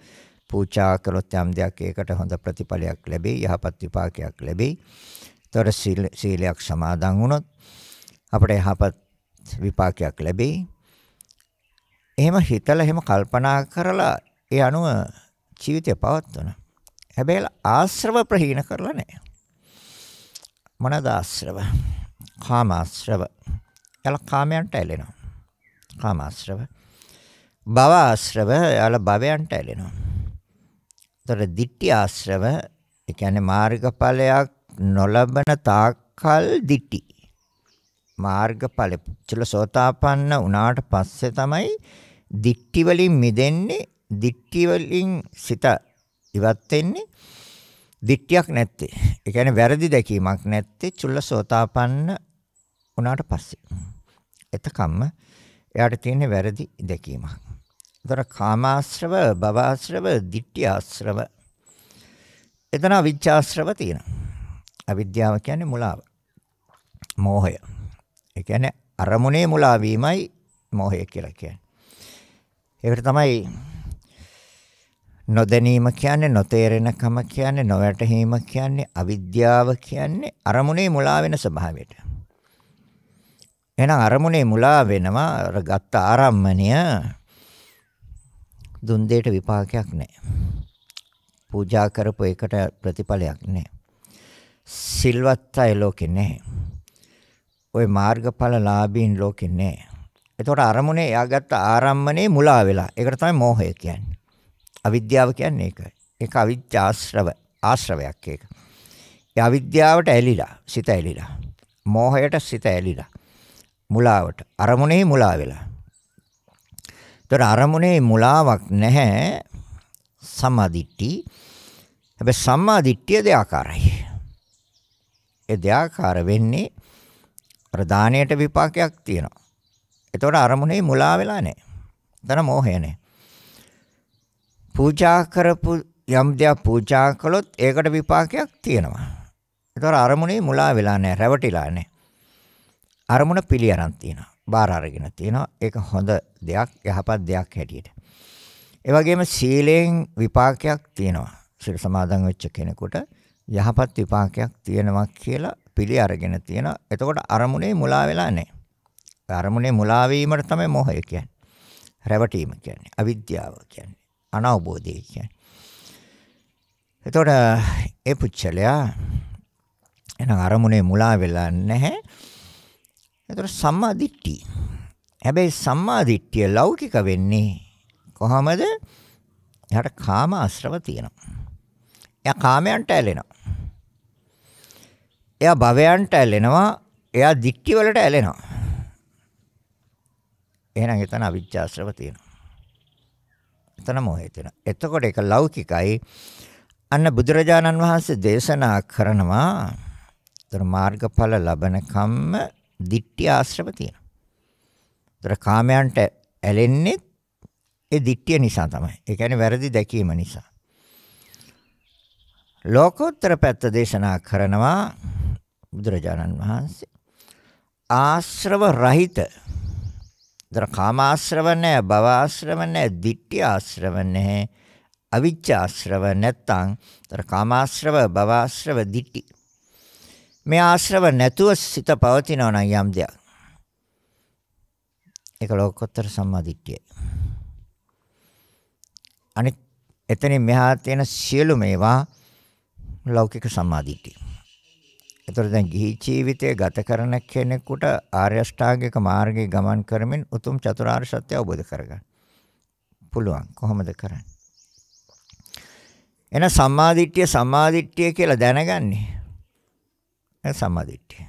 පූජා කළොත් යම් දෙයක් ඒකට හොඳ ප්‍රතිඵලයක් ලැබෙයි, යහපත් විපාකයක් ලැබෙයි. ඒතර සීලයක් සමාදන් වුණොත් අපට යහපත් විපාකයක් ලැබෙයි. එහෙම හිතලා එහෙම කල්පනා කරලා ඒ අනුව ජීවිතය පවත්වනවා. හැබැයි ආශ්‍රව ප්‍රහීන කරලා නැහැ. මොනවාද ආශ්‍රව? කාමාශ්‍රව. එයාලා කාමයන්ට ඇලෙනවා. කාමාශ්‍රව. භවආශ්‍රව එයාලා භවයන්ට ඇලෙනවා. ඒතර දිට්ඨි ආශ්‍රව ඒ කියන්නේ මාර්ගඵලයක් නොලබන තාක්කල් දිටි මාර්ගඵල චුලසෝතාපන්න වුණාට පස්සේ තමයි දිට්ටි වලින් මිදෙන්නේ දිට්ටි වලින් සිත ඉවත් වෙන්නේ දිට්ටියක් නැත්තේ ඒ කියන්නේ වැරදි දැකීමක් නැත්තේ චුලසෝතාපන්න උනාට පස්සේ. එතකම්ම එයාට තියෙන වැරදි දැකීමක්. ඒතර කාමාශ්‍රව, භවආශ්‍රව, ditthිආශ්‍රව. එතන අවිජ්ජාශ්‍රව තියෙනවා. අවිද්‍යාව කියන්නේ මුලාව. මෝහය. ඒ කියන්නේ අරමුණේ මුලා වීමයි මෝහය කියලා කියන්නේ. ඒකට තමයි නොදැනීම කියන්නේ නොතේරෙනකම කියන්නේ නොවැටහීම කියන්නේ අවිද්‍යාව කියන්නේ අරමුණේ මුලා වෙන ස්වභාවයට. එහෙනම් අරමුණේ මුලා වෙනවා අර ගත්ත ආරම්මණය දුන් දෙයට විපාකයක් නැහැ. පූජා කරපු එකට ප්‍රතිඵලයක් නැහැ. සිල්වත් අය ලෝකේ නැහැ. ওই මාර්ගඵල ලාභීන් ලෝකේ නැහැ. එතකොට අරමුණේ යාගත්ත ආරම්මණේ මුලා වෙලා. ඒකට තමයි මෝහය කියන්නේ. අවිද්‍යාව කියන්නේ ඒකයි. ඒක අවිද්‍යාශ්‍රව ආශ්‍රවයක් ඒක. ඒ අවිද්‍යාවට ඇලිලා, සිත ඇලිලා. මෝහයට සිත ඇලිලා. මුලාවට. අරමුණේ මුලා වෙලා. ඒතර අරමුණේ මුලාවක් නැහැ. සම්මාදිට්ඨි. හැබැයි සම්මාදිට්ඨිය දෙආකාරයි. ඒ දෙආකාර වෙන්නේ අර දාණයට විපාකයක් තියෙනවා. ඒතකොට අරමුණේ මුලා වෙලා නැහැ. එතන මෝහය නැහැ. පූජා කරපු යම් දෙයක් පූජා කළොත් ඒකට විපාකයක් තියෙනවා. ඒතකොට අරමුණේ මුලා වෙලා නැහැ, රැවටිලා නැහැ. අරමුණ පිළි අරන් තිනවා. බාර අරගෙන තිනවා. ඒක හොඳ දෙයක්, යහපත් දෙයක් හැටියට. ඒ වගේම සීලයෙන් විපාකයක් තියෙනවා. සීල සමාදන් වෙච්ච කෙනෙකුට යහපත් විපාකයක් තියෙනවා කියලා පිළි අරගෙන තියෙනවා. එතකොට අරමුණේ මුලා වෙලා නැහැ. අරමුණේ මුලා වීමට තමයි මොහය කියන්නේ. රැවටීම කියන්නේ. අවිද්‍යාව කියන්නේ. අනවබෝධය කියන්නේ. එතකොට ඒ පුච්චලයා එන අරමුණේ මුලා වෙලා නැහැ. ඒතර සම්මා දිට්ඨිය. හැබැයි සම්මා දිට්ඨිය ලෞකික වෙන්නේ කොහමද? එයාට කාම ආශ්‍රව තියෙනවා. එයා කාමයන්ට ඇලෙනවා. එයා භවයන්ට ඇලෙනවා. එයා දික්ටි වලට ඇලෙනවා. එහෙනම් එතන අවිජ්ජාශ්‍රව තියෙනවා. එතන මොහේ තියෙනවා. එතකොට ඒක ලෞකිකයි. අන්න බුදුරජාණන් වහන්සේ දේශනා කරනවා. ඒතර මාර්ගඵල ලබන කම්ම දිට්ඨි ආශ්‍රව තියෙනවා. ඒතර කාමයන්ට ඇලෙන්නේ ඒ දිට්ඨිය නිසා තමයි. ඒ කියන්නේ වැරදි දැකීම නිසා. ලෝකෝත්තර පැත්ත දේශනා කරනවා බුදුරජාණන් වහන්සේ. ආශ්‍රව රහිත. දර කාම ආශ්‍රව නැහැ, භව ආශ්‍රව නැහැ, දිට්ඨි ආශ්‍රව නැහැ, අවිච්ඡ ආශ්‍රව නැත්තම්, දර කාම ආශ්‍රව, භව ආශ්‍රව, දිට්ඨි මේ ආශ්‍රව නැතුව සිත පවතිනවා නම් යම් දෙයක්. ඒක ලෝකෝත්තර සම්මාදිට්ඨිය. අනිත් එතනින් මෙහා තියෙන සියලු මේවා ලෞකික සම්මාදිට්ඨිය. ඒතර දැන් ගිහි ජීවිතය ගත කරන කෙනෙකුට ආර්ය අෂ්ටාංගික මාර්ගයේ ගමන් කරමින් උතුම් චතුරාර්ය සත්‍ය අවබෝධ කරගන්න. පුළුවන් කොහොමද කරන්නේ? එන සම්මාදිට්ඨිය සම්මාදිට්ඨිය කියලා දැනගන්නේ ඒක සම්මාදිට්ඨිය.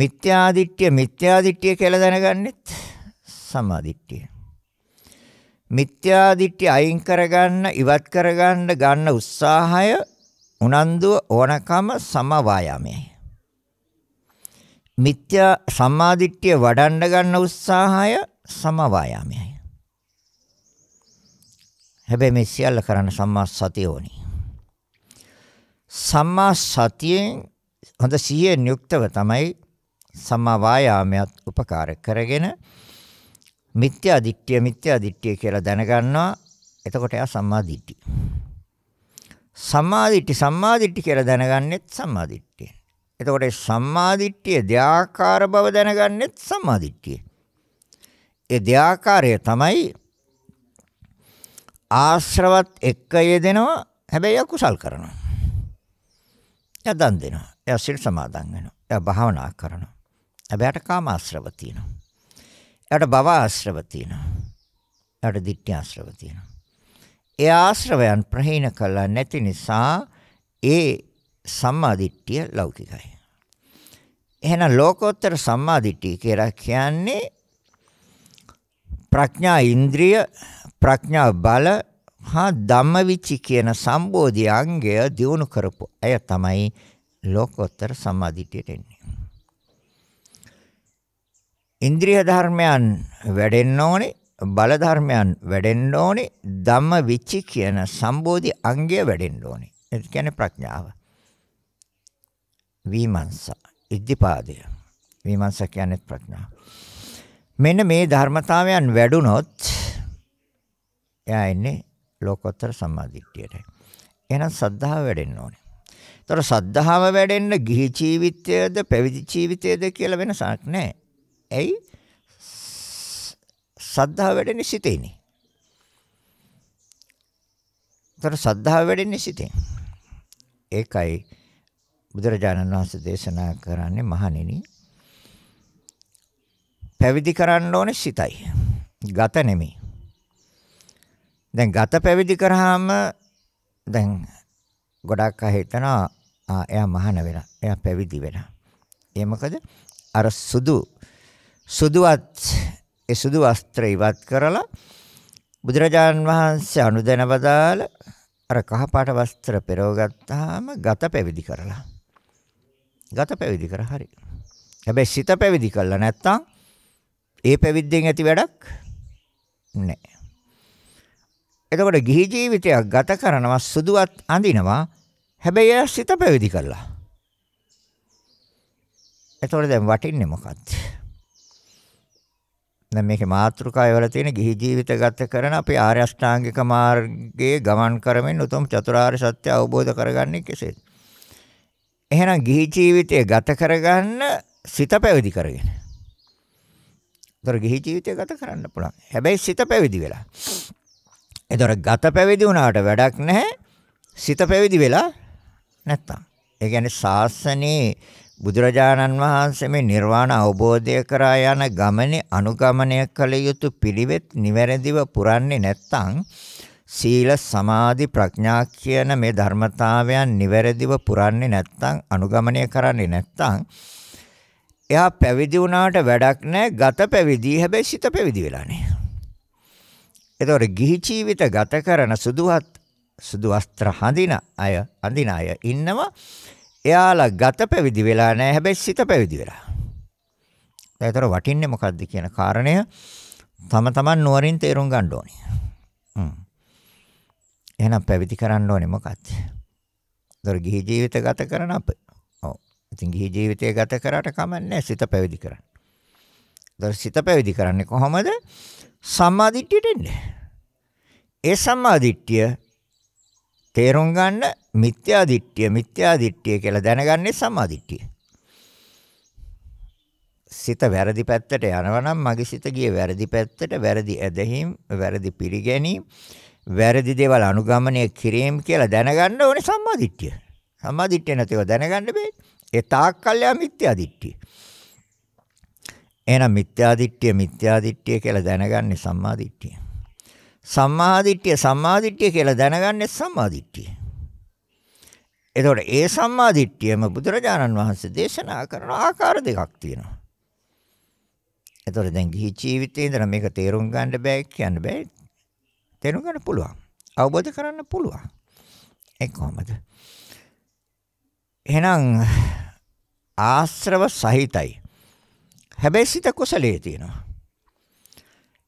මිත්‍යාදිට්ඨිය මිත්‍යාදිට්ඨිය කියලා දැනගන්නෙත් සම්මාදිට්ඨිය. මිත්‍යාදිට්ඨිය අයින් කරගන්න ඉවත් කරගන්න ගන්න උත්සාහය උනන්දුව ඕනකම සමවායාමයයි. මිත්‍යා සම්මාදිට්ඨිය වඩන්න ගන්න උත්සාහය සමවායාමයයි. හැබැයි මේ සියල්ල කරන්න සම්මා සතිය ඕනේ. සම්මා සතියෙන් හොඳ සිහියෙන් යුක්තව තමයි සම්මා වායාමයට උපකාර කරගෙන මිත්‍යා දිට්ඨිය මිත්‍යා දිට්ඨිය කියලා දැනගන්නවා. එතකොට එයා සම්මා දිට්ඨිය. සම්මා දිට්ඨි සම්මා දිට්ඨි කියලා දැනගන්නෙත් සම්මා දිට්ඨිය. එතකොට සම්මා දිට්ඨිය දෙආකාර බව දැනගන්නෙත් සම්මා දිට්ඨිය. ඒ දෙආකාරය තමයි ආශ්‍රවත් එක්ක යෙදෙනවා හැබැයි අකුසල් කරනවා. යදන් දෙනවා. එයා සිල් සමාදන් වෙනවා. එයා භාවනා කරනවා. එයාට කාම ආශ්‍රව තියෙනවා. එයාට භව ආශ්‍රව තියෙනවා. එයාට ditthi ආශ්‍රව තියෙනවා. ඒ ආශ්‍රවයන් ප්‍රහීන කළා නැති නිසා ඒ සම්මාදිට්ඨිය ලෞකිකයි. එහෙනම් ලෝකෝත්තර සම්මාදිට්ඨිය කියලා කියන්නේ ප්‍රඥා ඉන්ද්‍රිය ප්‍රඥා බල හා ධම්මවිචි කියන සම්බෝධි අංගය දිනු කරපු අය තමයි ලෝකෝත්තර සම්මාදිටියට එන්නේ. ඉන්ද්‍රිය ධර්මයන් වැඩෙන්න ඕනේ, බල ධර්මයන් වැඩෙන්න ඕනේ, ධම්ම විචි කියන සම්බෝධි අංගය වැඩෙන්න ඕනේ. ඒ කියන්නේ ප්‍රඥාව. විමර්ශා, ඉද්ධිපාදය. විමර්ශා කියන්නේ ප්‍රඥාව. මෙන්න මේ ධර්මතාවයන් වැඩුණොත් එයා එන්නේ ලෝකෝත්තර සම්මාදිටියට. එහෙනම් සද්ධාව වැඩෙන්න ඕනේ. ඒතර සද්ධාව වැඩෙන්න ගිහි ජීවිතයේද පැවිදි ජීවිතයේද කියලා වෙනසක් නැහැ. ඇයි? සද්ධාව වැඩෙන්නේ සිතේනේ. ඒතර සද්ධාව වැඩෙන්නේ සිතේ. ඒකයි බුදුරජාණන් වහන්සේ දේශනා කරන්නේ මහණෙනි. පැවිදි කරන්න ඕනේ සිතයි. ගත නෙමෙයි. දැන් ගත පැවිදි කරාම දැන් ගොඩක් අය හිතනවා ආ එයා මහාන වෙලා. එයා පැවිදි වෙලා. ඒ මොකද? අර සුදු සුදුවත් ඒ සුදු වස්ත්‍ර ඉවත් කරලා බුදුරජාන් වහන්සේ අනුදැන වදාළ අර කහපාට වස්ත්‍ර පෙරව ගත්තාම ගත පැවිදි කරලා. ගත පැවිදි කර හරි. හැබැයි සිත පැවිදි කළා නැත්තම් ඒ පැවිද්දෙන් ඇති වැඩක් නැහැ. එතකොට ගිහි ජීවිතයක් ගත කරනවා සුදුවත් අඳිනවා හැබැයි එයා සිත පැවිදි කළා. එතකොට දැන් වටින්නේ මොකක්ද? දැන් මේකේ මාතෘකාව වල තියෙන ගිහි ජීවිත ගත කරන අපි ආර්ය අෂ්ටාංගික මාර්ගයේ ගමන් කරමින් උතුම් චතුරාර්ය සත්‍ය අවබෝධ කරගන්නේ කෙසේද? එහෙනම් ගිහි ජීවිතය ගත කරගන්න සිත පැවිදි කරගෙන. ඒතර ගිහි ජීවිතය ගත කරන්න පුළුවන්. හැබැයි සිත පැවිදි වෙලා. ඒතර ගත පැවිදි වුණාට වැඩක් නැහැ. සිත පැවිදි වෙලා නැත්තම්. ඒ කියන්නේ ශාසනයේ බුදුරජාණන් වහන්සේ මේ නිර්වාණ අවබෝධය කරා යන ගමනේ අනුගමනය කළ යුතු පිළිවෙත් නිවැරදිව පුරන්නේ නැත්තම් සීල සමාධි ප්‍රඥා කියන මේ ධර්මතාවයන් නිවැරදිව පුරන්නේ නැත්තම් අනුගමනය කරන්නේ නැත්තම් එයා පැවිදි වුණාට වැඩක් නැහැ ගත පැවිදි හැබැයි සිත පැවිදි වෙලා නැහැ. ඒතකොට ගිහි ජීවිත ගත කරන සුදුවත් සුදු වස්ත්‍ර හඳින අය අඳින අය ඉන්නවා. එයාලා ගත පැවිදි වෙලා නැහැ. හැබැයි සිත පැවිදි වෙලා. ඒතර වටින්නේ මොකද්ද කියන කාරණය තම තමන් නුවරින් තේරුම් ගන්න ඕනේ. හ්ම්. එහෙනම් පැවිදි කරන්න ඕනේ මොකක්ද? ඒතර ගිහි ජීවිත ගත කරන අප. ඔව්. ඉතින් ගිහි ජීවිතය ගත කරාට කමන්නේ සිත පැවිදි කරන්න. ඒතර සිත පැවිදි කරන්නේ කොහොමද? සම්මාදිට්ඨියට එන්නේ. ඒ සම්මාදිට්ඨිය තේරුම් ගන්න මිත්‍යා දිට්ඨිය මිත්‍යා දිට්ඨිය කියලා දැනගන්නේ සම්මා දිට්ඨිය. සිත වැරදි පැත්තට යනවා නම් මගේ සිත ගියේ වැරදි පැත්තට වැරදි ඇදහිම් වැරදි පිළිගැනීම් වැරදි දේවල් අනුගමනය කිරීම කියලා දැනගන්න ඕනේ සම්මා දිට්ඨිය. සම්මා දිට්ඨිය නැතිව දැනගන්න බෑ. ඒ තාක්කල්ය මිත්‍යා දිට්ඨිය. එහෙනම් මිත්‍යා දිට්ඨිය මිත්‍යා දිට්ඨිය කියලා දැනගන්නේ සම්මා දිට්ඨිය. සම්මාදිට්ඨිය සම්මාදිට්ඨිය කියලා දැනගන්නේ සම්මාදිට්ඨිය. එතකොට ඒ සම්මාදිට්ඨියම බුදුරජාණන් වහන්සේ දේශනා කරන ආකාර දෙකක් තියෙනවා. එතකොට දැන් ගිහි ජීවිතේ ඉඳලා මේක තේරුම් ගන්න බෑ කියන්න බෑ. තේරුම් ගන්න පුළුවන්. අවබෝධ කරන්න පුළුවන්. ඒ කොහමද? එහෙනම් ආශ්‍රව සහිතයි. හැබැයි සිත කුසලයේ තියෙනවා.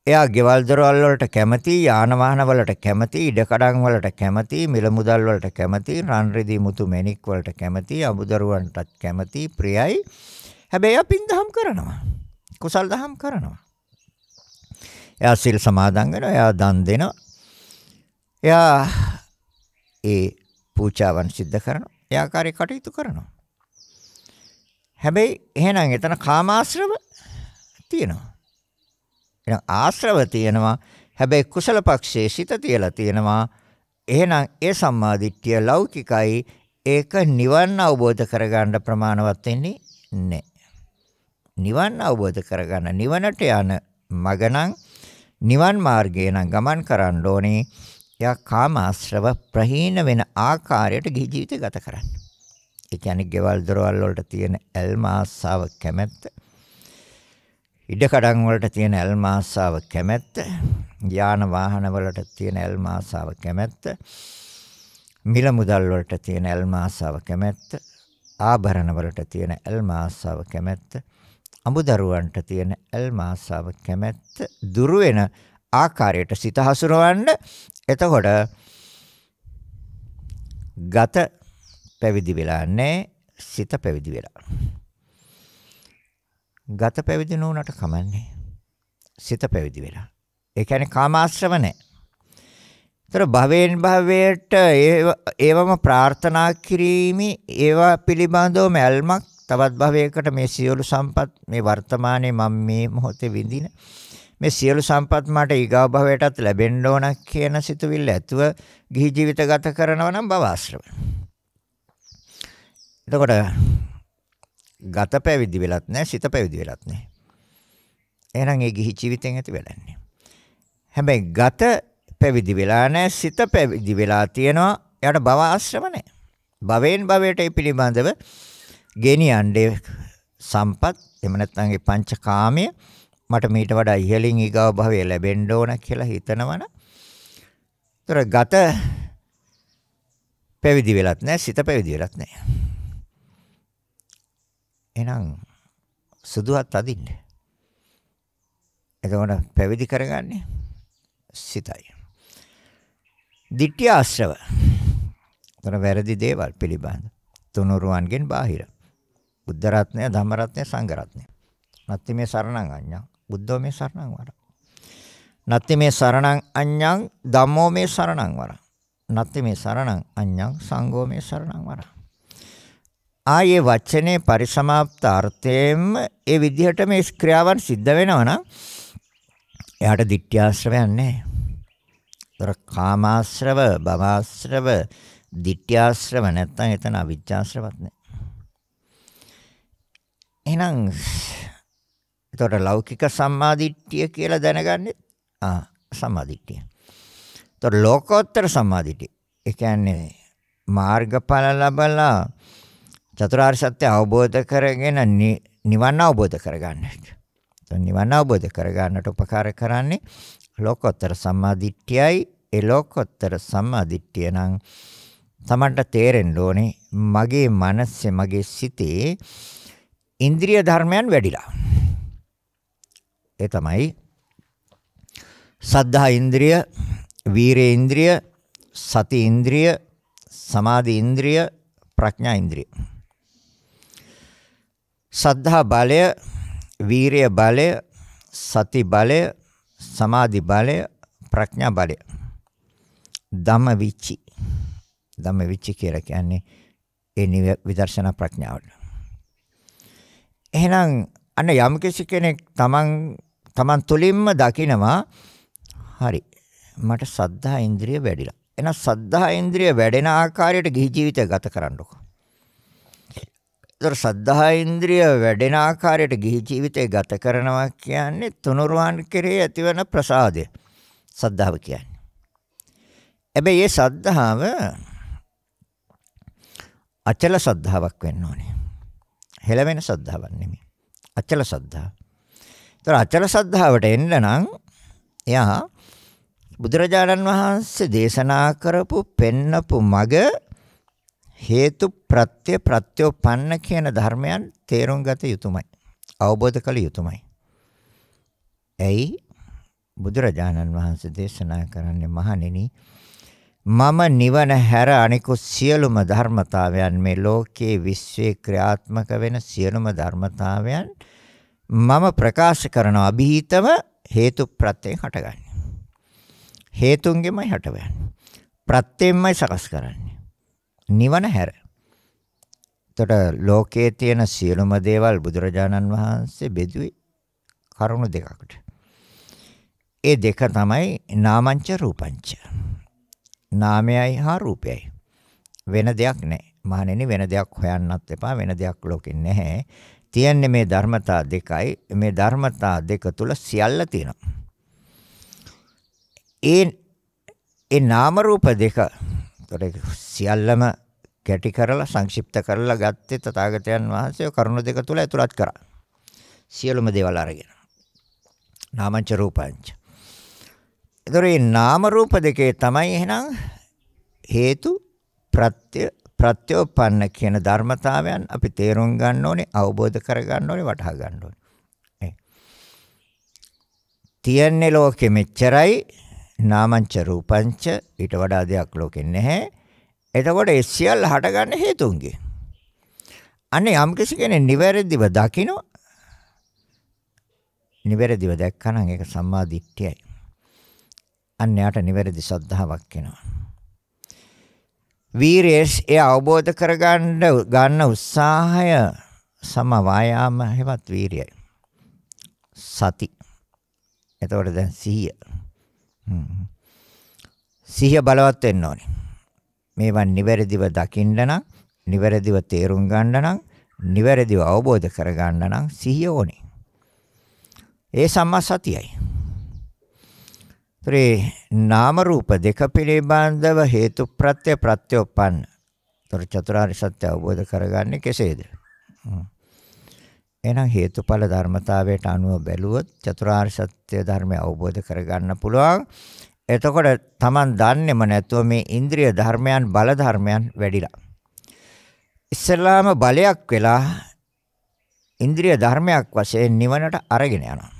එයා ගෙවල් දොරවල් වලට කැමති, යාන වාහන වලට කැමති, ඉඩකඩම් වලට කැමති, මිල මුදල් වලට කැමති, රන් රිදී මුතු මැණික් වලට කැමති, අමුදරුවන්ටත් කැමති, ප්‍රියයි. හැබැයි අපින් දහම් කරනවා. කුසල් දහම් කරනවා. එයා සිල් සමාදන් වෙනවා, එයා දන් දෙනවා. එයා ඒ පූජාවන් සිද්ධ කරනවා. ඒ ආකාරයට කටයුතු කරනවා. හැබැයි එහෙනම් එතන කාමාශ්‍රව තියෙනවා. එහෙනම් ආශ්‍රව තියෙනවා. හැබැයි කුසල පක්ෂයේ සිත තියලා තියෙනවා. එහෙනම් ඒ සම්මාදිට්ඨිය ලෞකිකයි. ඒක නිවන් අවබෝධ කරගන්න ප්‍රමාණවත් වෙන්නේ නැහැ. නිවන් අවබෝධ කරගන්න නිවනට යන මග නම් නිවන් මාර්ගය නම් ගමන් කරන්න ඕනේ. එයා කාම ආශ්‍රව ප්‍රහීන වෙන ආකාරයට ගිහි ජීවිත ගත කරන්න. ඒ කියන්නේ ගෙවල් දොරවල් වලට තියෙන ඇල්ම ආසාව කැමැත්ත ඉඩකඩම් වලට තියෙන ඇල්ම ආසාව කැමැත්ත යාන වාහන වලට තියෙන ඇල්ම ආසාව කැමැත්ත මිල මුදල් වලට තියෙන ඇල්ම ආසාව කැමැත්ත ආභරණ වලට තියෙන ඇල්ම ආසාව කැමැත්ත අමුදරුවන්ට තියෙන ඇල්ම ආසාව කැමැත්ත දුරු වෙන ආකාරයට සිත හසුරවන්න එතකොට ගත පැවිදි වෙලා නැහැ සිත පැවිදි වෙලා ගත පැවිදි නොවුනට කමන්නේ. සිත පැවිදි වෙලා. ඒ කියන්නේ කාමාශ්‍රව නැහැ. ඒතර භවයෙන් භවයට ඒවම ප්‍රාර්ථනා කිරීමේ ඒවා පිළිබඳව මල්මක් තවත් භවයකට මේ සියලු සම්පත් මේ වර්තමානයේ මම මේ මොහොතේ විඳින මේ සියලු සම්පත් මට ඊගාව භවයටත් ලැබෙන්න ඕන කියන සිතුවිල්ල ඇතුව ගිහි ජීවිත ගත කරනවා නම් භව ආශ්‍රව. එතකොට ගත පැවිදි වෙලත් නැහැ, සිත පැවිදි වෙලත් නැහැ. එහෙනම් ඒ ගිහි ජීවිතෙන් ඇති වැඩන්නේ. හැබැයි ගත පැවිදි වෙලා නැහැ, සිත පැවිදි වෙලා තියෙනවා. එයාට භව ආශ්‍රම නැහැ. භවයෙන් භවයට ඒ පිළිබඳව ගෙනියන්නේ සම්පත් එහෙම නැත්නම් ඒ පංචකාමය මට මීට වඩා ඉහළින් ඊගාව භවය ලැබෙන්න ඕන කියලා හිතනවනම් ඒතර ගත පැවිදි වෙලත් නැහැ සිත පැවිදි වෙලත් නැහැ එහෙනම් සුදුවත් අදින්න. එතකොට පැවිදි කරගන්නේ සිතයි. ditthya ආශ්‍රව. එතන වැරදි දේවල් පිළිබඳ තුනුරුවන්ගෙන් බාහිර. බුද්ධ රත්නය, ධම්ම රත්නය, සංඝ රත්නය. නත්ති මේ සරණං අඤ්ඤං, බුද්ධෝ මේ සරණං වරං. නත්ති මේ සරණං අඤ්ඤං, ධම්මෝ මේ සරණං වරං. නත්ති මේ සරණං අඤ්ඤං, සංඝෝ මේ සරණං වරං. ආයේ වචනේ පරිසමාප්ත අර්ථයෙන්ම ඒ විදිහට මේ ක්‍රියාවන් සිද්ධ වෙනවා නම් එයාට ditthyaශ්‍රවයක් නැහැ. ඒතර කාමාශ්‍රව, භවආශ්‍රව, ditthyaශ්‍රව නැත්තම් එතන අවිජ්ජාශ්‍රවත් නැහැ. එහෙනම් එතකොට ලෞකික සම්මාදිට්ඨිය කියලා දැනගන්නේ ආ සම්මාදිට්ඨිය. එතකොට ලෝකෝත්තර සම්මාදිට්ඨිය. ඒ කියන්නේ මාර්ගඵල ලබලා චතුරාර්ය සත්‍ය අවබෝධ කරගෙන නිවන් අවබෝධ කරගන්නට. તો නිවන් අවබෝධ කරගන්නට උපකාර කරන්නේ ලෝකෝත්තර සම්මාදිට්ඨියයි ඒ ලෝකෝත්තර සම්මාදිට්ඨිය නම් Tamanට තේරෙන්න ඕනේ මගේ මනසේ මගේ සිතේ ඉන්ද්‍රිය ධර්මයන් වැඩිලා. ඒ තමයි සද්ධා ඉන්ද්‍රිය, වීරය ඉන්ද්‍රිය, සති ඉන්ද්‍රිය, සමාධි ඉන්ද්‍රිය, ප්‍රඥා ඉන්ද්‍රිය. සද්ධා බලය, වීරිය බලය, සති බලය, සමාධි බලය, ප්‍රඥා බලය. ධම්ම විචි. ධම්ම විචි කියලා කියන්නේ ඒ විදර්ශනා ප්‍රඥාවට. එහෙනම් අන්න යම් කෙනෙක් තමන් තමන් තුලින්ම දකිනවා හරි මට සද්ධා ඉන්ද්‍රිය වැඩිලා. එහෙනම් සද්ධා ඉන්ද්‍රිය වැඩෙන ආකාරයට ගිහි ජීවිතය ගත කරන්නකෝ. ඒතර සද්ධා ඉන්ද්‍රිය වැඩෙන ආකාරයට ගිහි ජීවිතේ ගත කරනවා කියන්නේ තුනුරුවන් කෙරේ ඇතිවන ප්‍රසාදය. සද්ධාව කියන්නේ. හැබැයි මේ සද්ධාව අචල සද්ධාවක් වෙන්න ඕනේ. හෙළවෙන සද්ධාවක් නෙමෙයි. අචල සද්ධාව. ඒතර අචල සද්ධාවට එන්න නම් එයා බුදුරජාණන් වහන්සේ දේශනා කරපු පෙන්නපු මග හේතු ප්‍රත්‍ය ප්‍රත්‍යෝපන්න කියන ධර්මයන් තේරුම් ගත යුතුමයි. අවබෝධ කළ යුතුමයි. ඇයි බුදුරජාණන් වහන්සේ දේශනා කරන්නේ මහණෙනි මම නිවන හැර අනිකුත් සියලුම ධර්මතාවයන් මේ ලෝකයේ විශ්වයේ ක්‍රියාත්මක වෙන සියලුම ධර්මතාවයන් මම ප්‍රකාශ කරන અભීතම හේතු ප්‍රත්‍යයෙන් හටගන්නේ. හේතුන්ගෙමයි හටවන්නේ. ප්‍රත්‍යයෙන්මයි සකස් කරන්නේ. නිවන හැර. එතකොට ලෝකයේ තියෙන සියලුම දේවල් බුදුරජාණන් වහන්සේ බෙදුවේ කරුණු දෙකකට. ඒ දෙක තමයි නාමංච රූපංච. නාමයයි හා රූපයයි. වෙන දෙයක් නැහැ. මහණෙනි වෙන දෙයක් හොයන්නත් එපා වෙන දෙයක් ලෝකේ නැහැ. තියන්නේ මේ ධර්මතා දෙකයි. මේ ධර්මතා දෙක තුල සියල්ල තියෙනවා. ඒ ඒ නාම රූප දෙක ඒතකොට සියල්ලම කැටි කරලා සංක්ෂිප්ත කරලා ගත්තේ තථාගතයන් වහන්සේ කරුණ දෙක තුල ඇතුළත් කරා. සියලුම දේවල් අරගෙන. නාමංච රූපංච. ඒතකොට මේ නාම රූප දෙකේ තමයි එහෙනම් හේතු ප්‍රත්‍ය ප්‍රත්‍යෝපන්න කියන ධර්මතාවයන් අපි තේරුම් ගන්න ඕනේ අවබෝධ කර ගන්න ඕනේ වටහා ගන්න ඕනේ. තියෙන්නේ ලෝකෙ මෙච්චරයි නාමංච රූපංච ඊට වඩා දෙයක් ලෝකෙ නැහැ. එතකොට ඒ සියල්ල හටගන්න හේතුන්ගෙන්. අනේ යම් කෙනෙක් නිවැරදිව දකින නිවැරදිව දැක්කනම් ඒක සම්මා දිට්ඨියයි. අන්න යාට නිවැරදි සද්ධාාවක් එනවා. වීරයස් ඒ අවබෝධ කරගන්න ගන්න උත්සාහය සම වායාම හෙවත් වීරයයි. සති. එතකොට දැන් සිහිය සිහිය බලවත් වෙන්න ඕනේ. මේවා නිවැරදිව දකින්න නම්, නිවැරදිව තේරුම් ගන්න නම්, නිවැරදිව අවබෝධ කර ගන්න නම් සිහිය ඕනේ. ඒ සම්මා සතියයි. ත්‍රේ නාම රූප දෙක පිළිබඳව හේතු ප්‍රත්‍ය ප්‍රත්‍යෝපන්න. තොර චතුරාර්ය සත්‍ය අවබෝධ කරගන්නේ කෙසේද? හ්ම්. එහෙනම් හේතුඵල ධර්මතාවයට අනුව බැලුවොත් චතුරාර්ය සත්‍ය ධර්මය අවබෝධ කරගන්න පුළුවන්. එතකොට Taman දන්නේම නැතුව මේ ඉන්ද්‍රිය ධර්මයන් බල ධර්මයන් වැඩිලා. ඉස්සලාම බලයක් වෙලා ඉන්ද්‍රිය ධර්මයක් වශයෙන් නිවනට අරගෙන යනවා.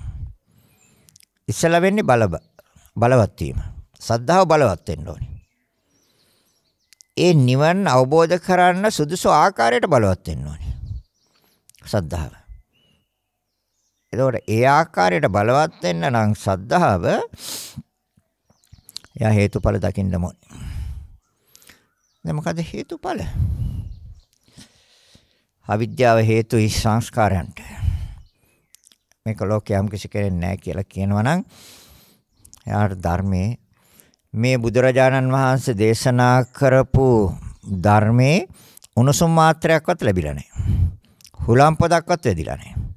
ඉස්සලා වෙන්නේ බල බලවත් වීම. සද්ධාව බලවත් වෙන්න ඕනේ. ඒ නිවන් අවබෝධ කරන්න සුදුසු ආකාරයට බලවත් වෙන්න ඕනේ. සද්ධාව. එතකොට ඒ ආකාරයට බලවත් වෙන්න නම් සද්ධාව එයා හේතුඵල දකින්න ඕනේ. දැන් මොකද හේතුඵල? අවිද්‍යාව හේතුයි සංස්කාරයන්ට. මේක ලෝකයම් කිසි කෙනෙක් නැහැ කියලා කියනවා නම් එයාට ධර්මයේ මේ බුදුරජාණන් වහන්සේ දේශනා කරපු ධර්මයේ උණුසුම් මාත්‍රයක්වත් ලැබිලා නැහැ. හුලම් පොදක්වත් වැදිලා නැහැ.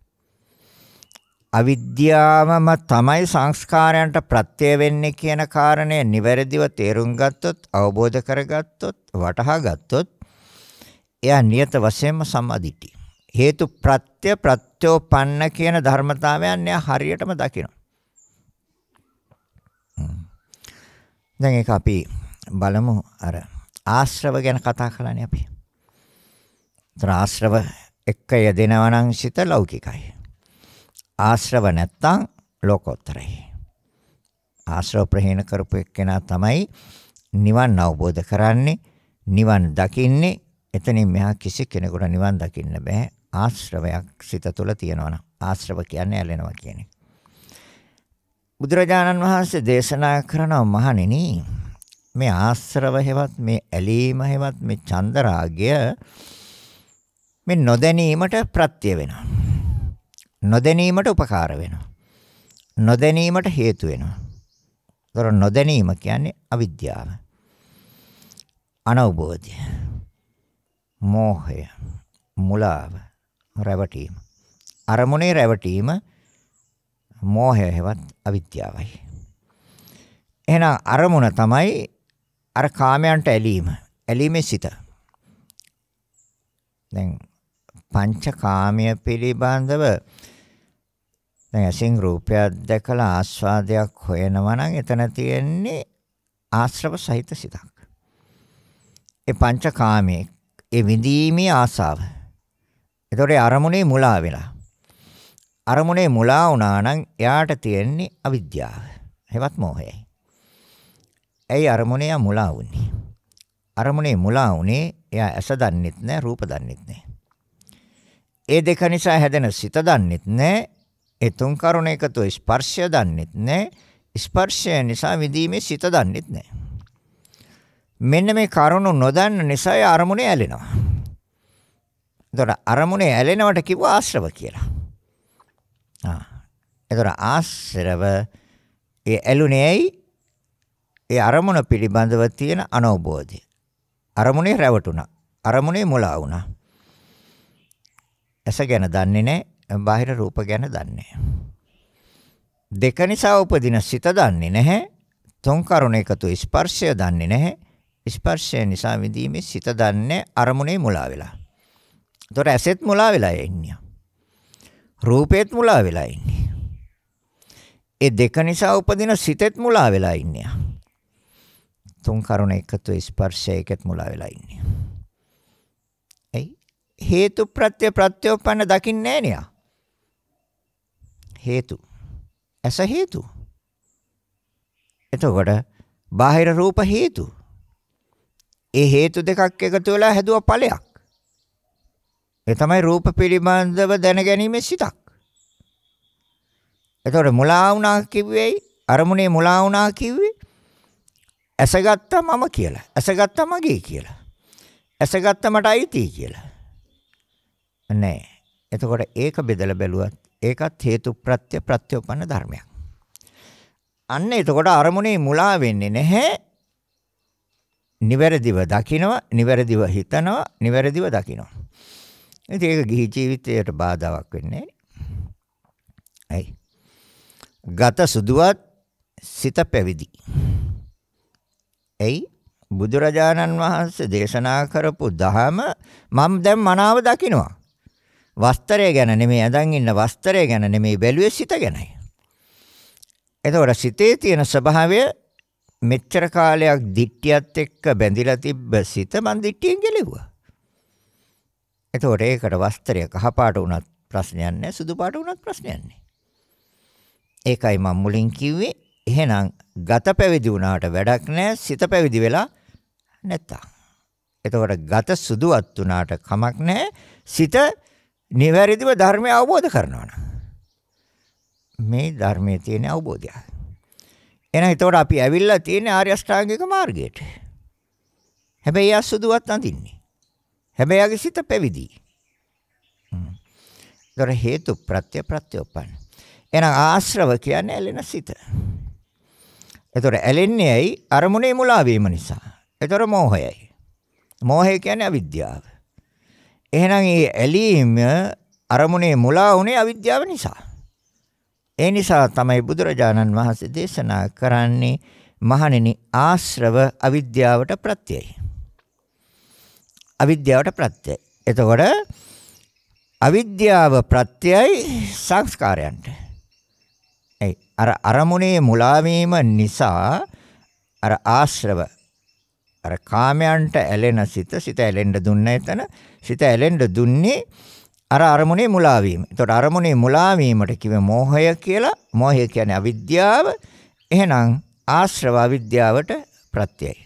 අවිද්‍යාවම තමයි සංස්කාරයන්ට ප්‍රත්‍ය වෙන්නේ කියන කාරණය නිවැරදිව තේරුම් ගත්තොත් අවබෝධ කරගත්තොත් වටහා ගත්තොත් එයා නියත වශයෙන්ම සම්මාදිටි. හේතු ප්‍රත්‍ය ප්‍රත්‍යෝපන්න කියන ධර්මතාවයන් එයා හරියටම දකිනවා. දැන් ඒක අපි බලමු අර ආශ්‍රව ගැන කතා කළානේ අපි. ඒතර ආශ්‍රව එක්ක යෙදෙනවා නම් සිත ලෞකිකයි. ආශ්‍රව නැත්තම් ලෝකෝත්තරයි. ආශ්‍රව ප්‍රහීන කරපු එක්කෙනා තමයි නිවන් අවබෝධ කරන්නේ, නිවන් දකින්නේ. එතනින් මෙහා කිසි කෙනෙකුට නිවන් දකින්න බෑ. ආශ්‍රවයක් සිත තුළ තියෙනවනම්. ආශ්‍රව කියන්නේ ඇලෙනවා කියන බුදුරජාණන් වහන්සේ දේශනා කරනවා මහණෙනි මේ ආශ්‍රව හේවත් මේ ඇලීම හේවත් මේ චන්දරාගය මේ නොදැනීමට ප්‍රත්‍ය වෙනවා නොදැනීමට උපකාර වෙනවා. නොදැනීමට හේතු වෙනවා. ඒතර නොදැනීම කියන්නේ අවිද්‍යාව. අනවබෝධය. මෝහය. මුලාව. රැවටීම. අරමුණේ රැවටීම මෝහය හෙවත් අවිද්‍යාවයි. එහෙනම් අරමුණ තමයි අර කාමයන්ට ඇලීම. ඇලීමේ සිත. දැන් පංචකාමය පිළිබඳව දැන් ඇසින් රූපයක් දැකලා ආස්වාදයක් හොයනවා නම් එතන තියෙන්නේ ආශ්‍රව සහිත සිතක්. ඒ පංචකාමයේ ඒ විඳීමේ ආසාව. ඒතොරේ අරමුණේ මුලා වෙලා. අරමුණේ මුලා වුණා නම් එයාට තියෙන්නේ අවිද්‍යාව. හෙවත් මෝහයයි. ඇයි අරමුණේ මුලා වුනේ? අරමුණේ මුලා වුනේ එයා ඇස දන්නෙත් නැහැ රූප දන්නෙත් නැහැ. ඒ දෙක නිසා හැදෙන සිත දන්නෙත් නැහැ ඒ තුන් කරුණ එකතු ස්පර්ශය දන්නෙත් නැහැ. ස්පර්ශය නිසා විඳීමේ සිත දන්නෙත් නැහැ. මෙන්න මේ කරුණු නොදන්න නිසා ඒ අරමුණේ ඇලෙනවා. එතකොට අරමුණේ ඇලෙනවට කිව්ව ආශ්‍රව කියලා. ආ. එතකොට ආශ්‍රව ඒ ඇලුනේ ඇයි? ඒ අරමුණ පිළිබඳව තියෙන අනෝබෝධය. අරමුණේ රැවටුණා. අරමුණේ මුලා වුණා. ඇස ගැන දන්නේ නැහැ. බාහිර රූප ගැන දන්නේ දෙක නිසා උපදින සිත දන්නේ නැහැ. තුන් කරුණ එකතු ස්පර්ශය දන්නේ නැහැ. ස්පර්ශය නිසා විඳීමේ සිත දන්නේ අරමුණේ මුලා වෙලා. ඒතොර ඇසෙත් මුලා වෙලා ඉන්නේ. රූපෙත් මුලා වෙලා ඉන්නේ. ඒ දෙක නිසා උපදින සිතෙත් මුලා වෙලා ඉන්නේ. තුන් කරුණ එකතු ස්පර්ශයකෙත් මුලා වෙලා ඉන්නේ. ඒ හේතු ප්‍රත්‍ය ප්‍රත්‍යෝපන්න දකින්නේ නැහැ හේතු. ඇස හේතු. එතකොට බාහිර රූප හේතු. ඒ හේතු දෙකක් එකතු වෙලා හැදුව ඵලයක්. ඒ තමයි රූප පිළිබඳව දැනගැනීමේ සිතක්. එතකොට මුලා වුණා කිව්වේ අරමුණේ මුලා වුණා කිව්වේ ඇසගත්තා මම කියලා. ඇසගත්තා මගේ කියලා. ඇසගත්තා මට අයිති කියලා. නෑ. එතකොට ඒක බෙදලා බැලුවත් ඒකත් හේතුප්‍රත්‍ය ප්‍රත්‍යෝපන්න ධර්මයක්. අන්න එතකොට අරමුණේ මුලා වෙන්නේ නැහැ. නිවැරදිව දකිනවා, නිවැරදිව හිතනවා, නිවැරදිව දකිනවා. ඉතින් ඒක ගිහි ජීවිතයට බාධාවක් වෙන්නේ නැහැ. ඇයි? ගත සුදුවත් සිත පැවිදි. ඇයි? බුදුරජාණන් වහන්සේ දේශනා කරපු ධහම මම දැන් මනාව දකිනවා. වස්ත්‍රය ගැන නෙමෙයි ඇඳන් ඉන්න වස්ත්‍රය ගැන නෙමෙයි බැලුවේ සිත ගැනයි. එතකොට සිතේ තියෙන ස්වභාවය මෙච්චර කාලයක් දිට්ඨියත් එක්ක බැඳිලා තිබ්බ සිත මන් දිට්ඨියෙන් ගැලෙව්වා. එතකොට ඒකට වස්ත්‍රය කහපාට වුණත් ප්‍රශ්නයක් නැහැ සුදු පාට වුණත් ප්‍රශ්නයක් නැහැ. ඒකයි මම මුලින් කිව්වේ එහෙනම් ගත පැවිදි වුණාට වැඩක් නැහැ සිත පැවිදි වෙලා නැත්තම්. එතකොට ගත සුදුවත් වුණාට කමක් නැහැ සිත නිවැරදිව ධර්මය අවබෝධ කරනවා නම් මේ ධර්මයේ තියෙන අවබෝධය. එහෙනම් එතකොට අපි ඇවිල්ලා තියෙන ආර්ය අෂ්ටාංගික මාර්ගයට. හැබැයි එයා සුදුවත් අඳින්නේ. හැබැයි යාගේ සිත පැවිදි. ඒතර හේතු ප්‍රත්‍ය ප්‍රත්‍යෝපන්න. එහෙනම් ආශ්‍රව කියන්නේ ඇලෙන සිත. ඒතර ඇලෙන්නේ ඇයි? අරමුණේ මුලා වීම නිසා. ඒතර මෝහයයි. මෝහය කියන්නේ අවිද්‍යාව. එහෙනම් මේ ඇලීම අරමුණේ මුලා වුණේ අවිද්‍යාව නිසා. ඒ නිසා තමයි බුදුරජාණන් වහන්සේ දේශනා කරන්නේ මහණෙනි ආශ්‍රව අවිද්‍යාවට ප්‍රත්‍යයයි. අවිද්‍යාවට ප්‍රත්‍යය. එතකොට අවිද්‍යාව ප්‍රත්‍යයයි සංස්කාරයන්ට. ඒ අර අරමුණේ මුලා නිසා අර ආශ්‍රව අර කාමයන්ට ඇලෙන සිත සිත ඇලෙන්න දුන්න එතන සිත ඇලෙන්න දුන්නේ අර අරමුණේ මුලා වීම. එතකොට අරමුණේ මුලා වීමට කිව්වේ මෝහය කියලා. මෝහය කියන්නේ අවිද්‍යාව. එහෙනම් ආශ්‍රව අවිද්‍යාවට ප්‍රත්‍යයයි.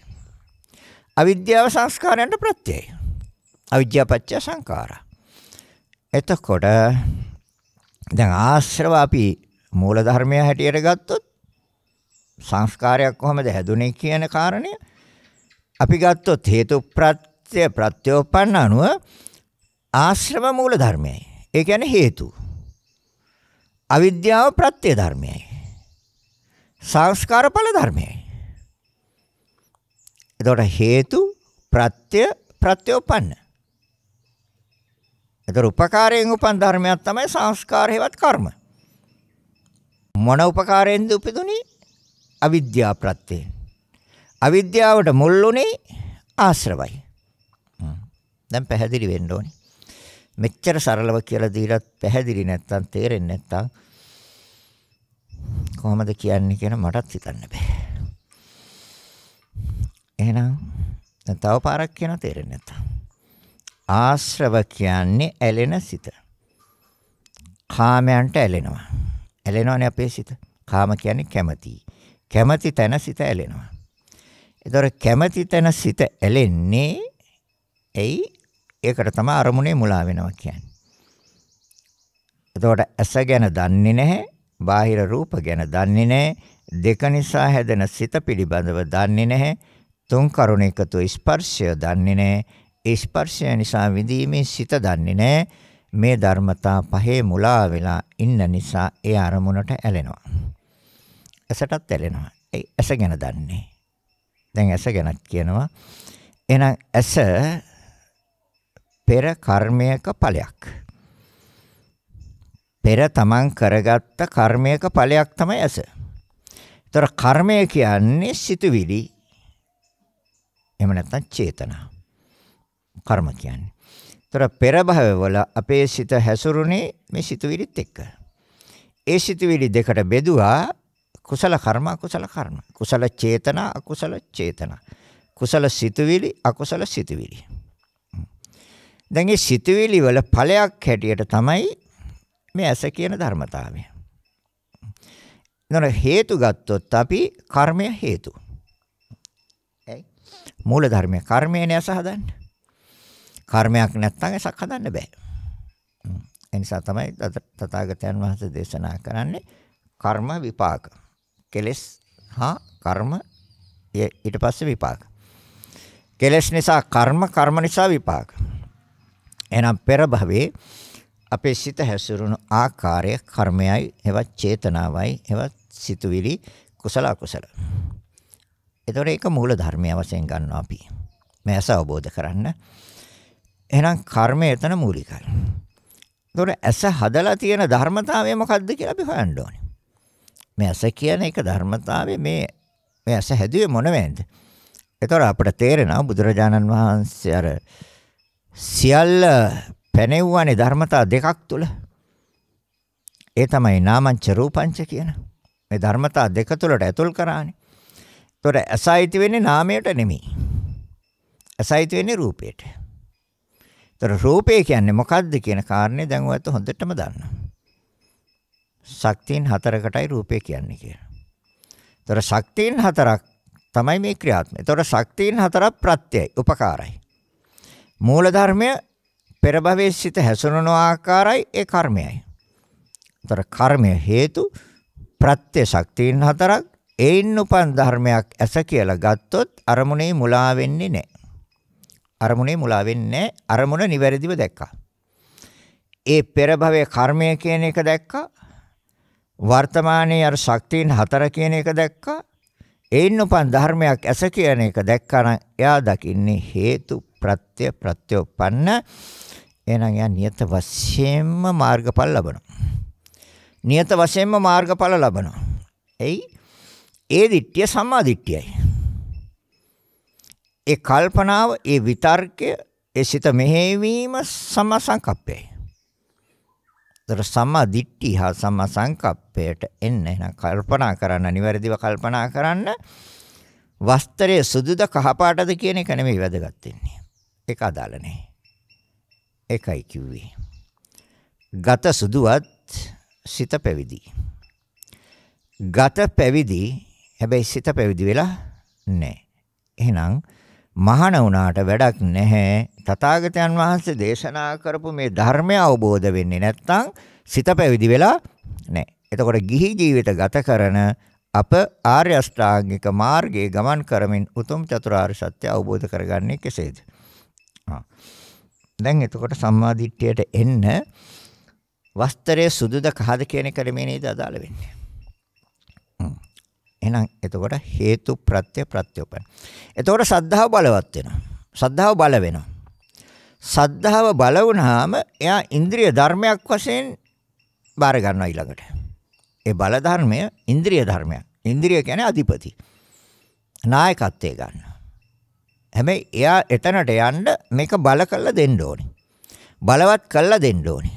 අවිද්‍යාව සංස්කාරයන්ට ප්‍රත්‍යයයි. අවිද්‍යාපච්ච සංඛාරා. එතකොට දැන් ආශ්‍රව අපි මූල ධර්මය හැටියට ගත්තොත් සංස්කාරයක් කොහොමද හැදුනේ කියන කාරණය අපි ගත්තොත් හේතු ප්‍රත්‍ය ප්‍රත්‍යෝපන්න අනුව ආශ්‍රම මූල ධර්මයයි. ඒ කියන්නේ හේතු. අවිද්‍යාව ප්‍රත්‍ය ධර්මයයි. සංස්කාර ඵල ධර්මයයි. එතකොට හේතු ප්‍රත්‍ය ප්‍රත්‍යෝපන්න. එතකොට උපකාරයෙන් උපන් ධර්මයක් තමයි සංස්කාර හේවත් කර්ම. මොන උපකාරයෙන්ද උපදුනේ? අවිද්‍යා ප්‍රත්‍යයෙන්. අවිද්‍යාවට මුල් උනේ ආශ්‍රවයි. දැන් පැහැදිලි වෙන්න ඕනේ. මෙච්චර සරලව කියලා දීලත් පැහැදිලි නැත්තම් තේරෙන්නේ නැත්තම් කොහොමද කියන්නේ කියන මටත් හිතන්න බෑ. එහෙනම් දැන් තව පාරක් කියන තේරෙන්නේ නැත්තම්. ආශ්‍රව කියන්නේ ඇලෙන සිත. කාමයන්ට ඇලෙනවා. ඇලෙනවනේ අපේ සිත. කාම කියන්නේ කැමැති. කැමැති තැන සිත ඇලෙනවා. ඒතර කැමැති තැන සිත ඇලෙන්නේ එයි ඒකට තමයි අරමුණේ මුලා වෙනවා කියන්නේ. එතකොට ඇස ගැන දන්නේ නැහැ, බාහිර රූප ගැන දන්නේ නැහැ, දෙක නිසා හැදෙන සිත පිළිබඳව දන්නේ නැහැ, තුන් කරුණ එකතු ස්පර්ශය දන්නේ නැහැ, ස්පර්ශය නිසා විඳීමේ සිත දන්නේ නැහැ. මේ ධර්මතා පහේ මුලා වෙලා ඉන්න නිසා ඒ අරමුණට ඇලෙනවා. ඇසටත් ඇලෙනවා. ඒ ඇස ගැන දන්නේ. දැන් ඇස ගැනත් කියනවා. එහෙනම් ඇස පෙර කර්මයක ඵලයක්. පෙර තමන් කරගත්ත කර්මයක ඵලයක් තමයි ඇස. ඒතර කර්මය කියන්නේ සිතුවිලි. එහෙම නැත්නම් චේතනා. කර්ම කියන්නේ. ඒතර පෙර භවවල අපේ සිත හැසුරුනේ මේ සිතුවිලිත් එක්ක. ඒ සිතුවිලි දෙකට බෙදුවා කුසල කර්ම අකුසල කර්ම. කුසල චේතනා අකුසල චේතනා. කුසල සිතුවිලි අකුසල සිතුවිලි. දැන් මේ සිතුවිලි වල ඵලයක් හැටියට තමයි මේ ඇස කියන ධර්මතාවය. නර හේතු ගත්තොත් අපි කර්මය හේතු. ඇයි? මූල ධර්මය කර්මයනේ ඇස හදන්නේ. කර්මයක් නැත්නම් ඇසක් හදන්න බෑ. ඒ නිසා තමයි තථාගතයන් වහන්සේ දේශනා කරන්නේ කර්ම විපාක. කෙලෙස් හා කර්ම ඊට පස්සේ විපාක. කෙලෙස් නිසා කර්ම කර්ම නිසා විපාක. එහෙනම් පෙර භවයේ අපේ සිත හැසිරුණු ආකාරය කර්මයයි එවත් චේතනාවයි එවත් සිතුවිලි කුසල අකුසල. ඒතොර ඒක මූල ධර්මය වශයෙන් ගන්නවා අපි. මේ ඇස අවබෝධ කරන්න. එහෙනම් කර්මය එතන මූලිකයි. ඒතොර ඇස හදලා තියෙන ධර්මතාවය මොකද්ද කියලා අපි හොයන්න ඕනේ. මේ ඇස කියන එක ධර්මතාවයේ මේ මේ ඇස හැදුවේ මොන වෙන්ද? ඒතර අපිට තේරෙනවා බුදුරජාණන් වහන්සේ අර සියල්ල පැනෙව්වනේ ධර්මතා දෙකක් තුල. ඒ තමයි නාමංච රූපංච කියන. මේ ධර්මතා දෙක තුලට ඇතුල් කරානේ. ඒතර ඇසයිති වෙන්නේ නාමයට නෙමෙයි. ඇසයිති වෙන්නේ රූපයට. ඒතර රූපය කියන්නේ මොකද්ද කියන කාරණේ දැන් ඔයත් හොඳටම දන්නවා. ශක්තියන් හතරකටයි රූපය කියන්නේ කියලා. ඒතර ශක්තියන් හතරක් තමයි මේ ක්‍රියාත්මක. ඒතර ශක්තියන් හතරක් ප්‍රත්‍යයයි, උපකාරයි. මූල ධර්මය පෙර භවයේ සිට හැසුණන ආකාරයි ඒ කර්මයයි. ඒතර කර්මය හේතු ප්‍රත්‍ය ශක්තියන් හතරක් ඒින් උපන් ධර්මයක් ඇස කියලා ගත්තොත් අරමුණේ මුලා වෙන්නේ නැහැ. අරමුණේ මුලා වෙන්නේ නැහැ. අරමුණ නිවැරදිව දැක්කා. ඒ පෙර භවයේ කර්මය කියන එක දැක්කා. වර්තමානයේ අර ශක්තියන් හතර කියන එක දැක්කා. ඒින් උපන් ධර්මයක් ඇස කියන එක දැක්කනම් එයා දකින්නේ හේතු ප්‍රත්‍ය ප්‍රත්‍යෝපන්න එහෙනම් එයා නියත වශයෙන්ම මාර්ගඵල ලබනවා. නියත වශයෙන්ම මාර්ගඵල ලබනවා. එයි ඒ දිට්ඨිය සම්මා දිට්ඨියයි. ඒ කල්පනාව, ඒ විතර්කය, ඒ සිත මෙහෙවීම සම්මා සංකප්පයයි. ඒතර සම්මා දිට්ඨි හා සම්මා සංකප්පයට එන්න එහෙනම් කල්පනා කරන්න නිවැරදිව කල්පනා කරන්න වස්ත්‍රයේ සුදුද කහපාටද කියන එක නෙමෙයි වැදගත් වෙන්නේ. ඒක අදාළ නැහැ. ඒකයි කිව්වේ. ගත සුදුවත් සිත පැවිදි. ගත පැවිදි හැබැයි සිත පැවිදි වෙලා නැහැ. එහෙනම් මහාන වුණාට වැඩක් නැහැ. තථාගතයන් වහන්සේ දේශනා කරපු මේ ධර්මය අවබෝධ වෙන්නේ නැත්නම් සිත පැවිදි වෙලා නැහැ. එතකොට ගිහි ජීවිත ගත කරන අප ආර්ය අෂ්ටාංගික මාර්ගයේ ගමන් කරමින් උතුම් චතුරාර්ය සත්‍ය අවබෝධ කරගන්නේ කෙසේද? දැන් එතකොට සම්මාදිට්ඨියට එන්න වස්ත්‍රයේ සුදුද කහද කියන එක නෙමෙයි නේද අදාළ වෙන්නේ. එහෙනම් එතකොට හේතු ප්‍රත්‍ය ප්‍රත්‍යෝපන. එතකොට සද්ධාව බලවත් වෙනවා. සද්ධාව බල වෙනවා. සද්ධාව බල වුණාම එයා ඉන්ද්‍රිය ධර්මයක් වශයෙන් බාර ගන්නවා ඊළඟට. ඒ බල ධර්මය ඉන්ද්‍රිය ධර්මයක්. ඉන්ද්‍රිය කියන්නේ අධිපති. නායකත්වය ගන්නවා. හැබැයි එයා එතනට යන්න මේක බල කළා දෙන්න ඕනේ. බලවත් කළා දෙන්න ඕනේ.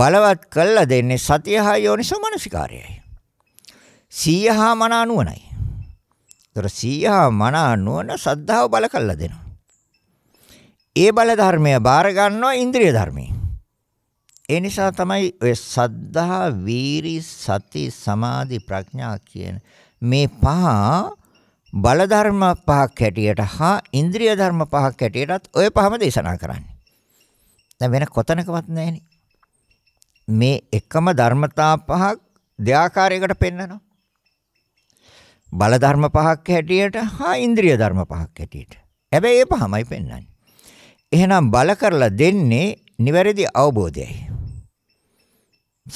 බලවත් කළා දෙන්නේ සතියහා යෝනිසෝ මනසිකාරයයි. 100 හා මන අනුවණයි. ඒතර 100 හා මන අනුවණ සද්ධාව බල කළා දෙනවා. ඒ බල ධර්මය බාර ගන්නවා ඉන්ද්‍රිය ධර්මයෙන්. ඒ නිසා තමයි ඔය සද්ධා, වීරි, සති, සමාධි, ප්‍රඥා කියන මේ පහ බල ධර්ම පහක් හැටියට හා ඉන්ද්‍රිය ධර්ම පහක් හැටියටත් ඔය පහම දේශනා කරන්නේ. දැන් වෙන කොතනකවත් නැහෙනේ. මේ එකම ධර්මතා පහක් දෙආකාරයකට පෙන්වනවා. බල ධර්ම පහක් හැටියට හා ඉන්ද්‍රිය ධර්ම පහක් හැටියට. හැබැයි ඒ පහමයි පෙන්වන්නේ. එහෙනම් බල කරලා දෙන්නේ නිවැරදි අවබෝධයයි.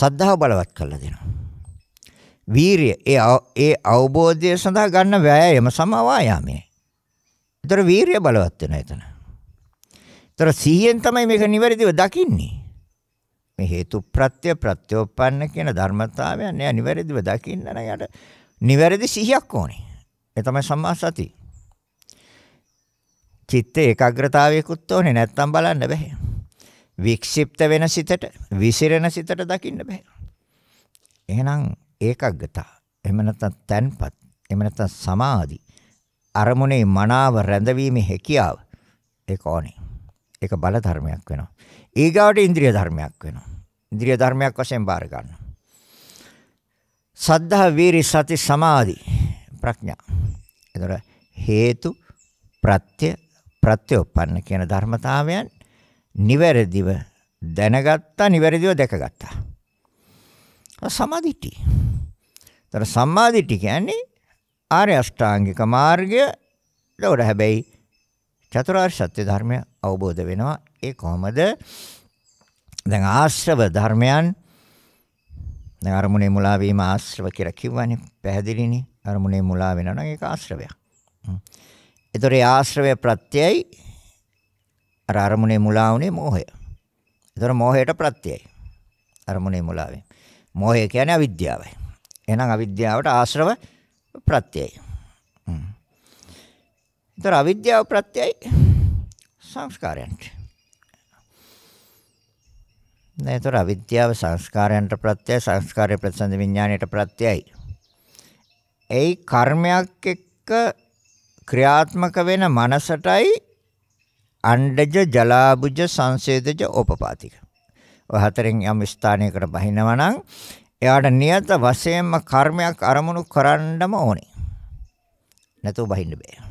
සද්ධාව බලවත් කරලා දෙනවා. වීරිය ඒ ඒ අවබෝධය සඳහා ගන්න වෑයම සමවායාමයි. ඒතර වීරිය බලවත් වෙනවා එතන. ඒතර සිහියෙන් තමයි මේක නිවැරදිව දකින්නේ. මේ හේතු ප්‍රත්‍ය ප්‍රත්‍යෝපන්න කියන ධර්මතාවයන් එයා නිවැරදිව දකින්න නම් යට නිවැරදි සිහියක් ඕනේ. ඒ තමයි සම්මා සතිය. චිත්ත ඒකාග්‍රතාවයකුත් ඕනේ නැත්තම් බලන්න බෑ. වික්ෂිප්ත වෙන සිතට, විසිරෙන සිතට දකින්න බෑ. එහෙනම් ඒකාග්‍රතාව. එහෙම නැත්තම් තන්පත්. එහෙම නැත්තම් සමාධි. අරමුණේ මනාව රැඳවීමේ හැකියාව. ඒක ඕනේ. ඒක බල ධර්මයක් වෙනවා. ඊගාවට ඉන්ද්‍රිය ධර්මයක් වෙනවා. ඉන්ද්‍රිය ධර්මයක් වශයෙන් බාර ගන්නවා. සද්ධා වීරි සති සමාධි ප්‍රඥා. එතකොට හේතු ප්‍රත්‍ය ප්‍රත්‍යෝපන්න කියන ධර්මතාවයන් නිවැරදිව දැනගත්තා නිවැරදිව දැකගත්තා. සමාධිටි. ඒතර සමාධිටි කියන්නේ ආර්ය අෂ්ටාංගික මාර්ගය ලෝර හැබැයි චතුරාර්ය සත්‍ය ධර්මය අවබෝධ වෙනවා. ඒ කොහොමද? දැන් ආශ්‍රව ධර්මයන් දැන් අරමුණේ මුලා වීම ආශ්‍රව කියලා කිව්වනේ පැහැදිලිනේ අරමුණේ මුලා වෙනවා නම් ඒක ආශ්‍රවයක්. ඒතොර ආශ්‍රවය ප්‍රත්‍යයයි අර අරමුණේ මුලා වුනේ මෝහය. ඒතොර මෝහයට ප්‍රත්‍යයයි අරමුණේ මුලා වීම. මෝහය කියන්නේ අවිද්‍යාවයි. එහෙනම් අවිද්‍යාවට ආශ්‍රව ප්‍රත්‍යයයි. ඒතොර අවිද්‍යාව ප්‍රත්‍යයයි සංස්කාරයන්ට. එතකොට අවිද්‍යාව සංස්කාරයන්ට ප්‍රත්‍යයයි සංස්කාරය ප්‍රතිසන්ද විඥාණයට ප්‍රත්‍යයයි. ඒ කර්මයක් එක්ක ක්‍රියාත්මක වෙන මනසටයි අණ්ඩජ ජලාබුජ සංසේදජ ඕපපාතික. ඔය හතරෙන් යම් ස්ථානයකට බහිනවා නම් එයාට නියත වශයෙන්ම කර්මයක් අරමුණු කරන්නම ඕනේ. නැතුව බහින්න බෑ.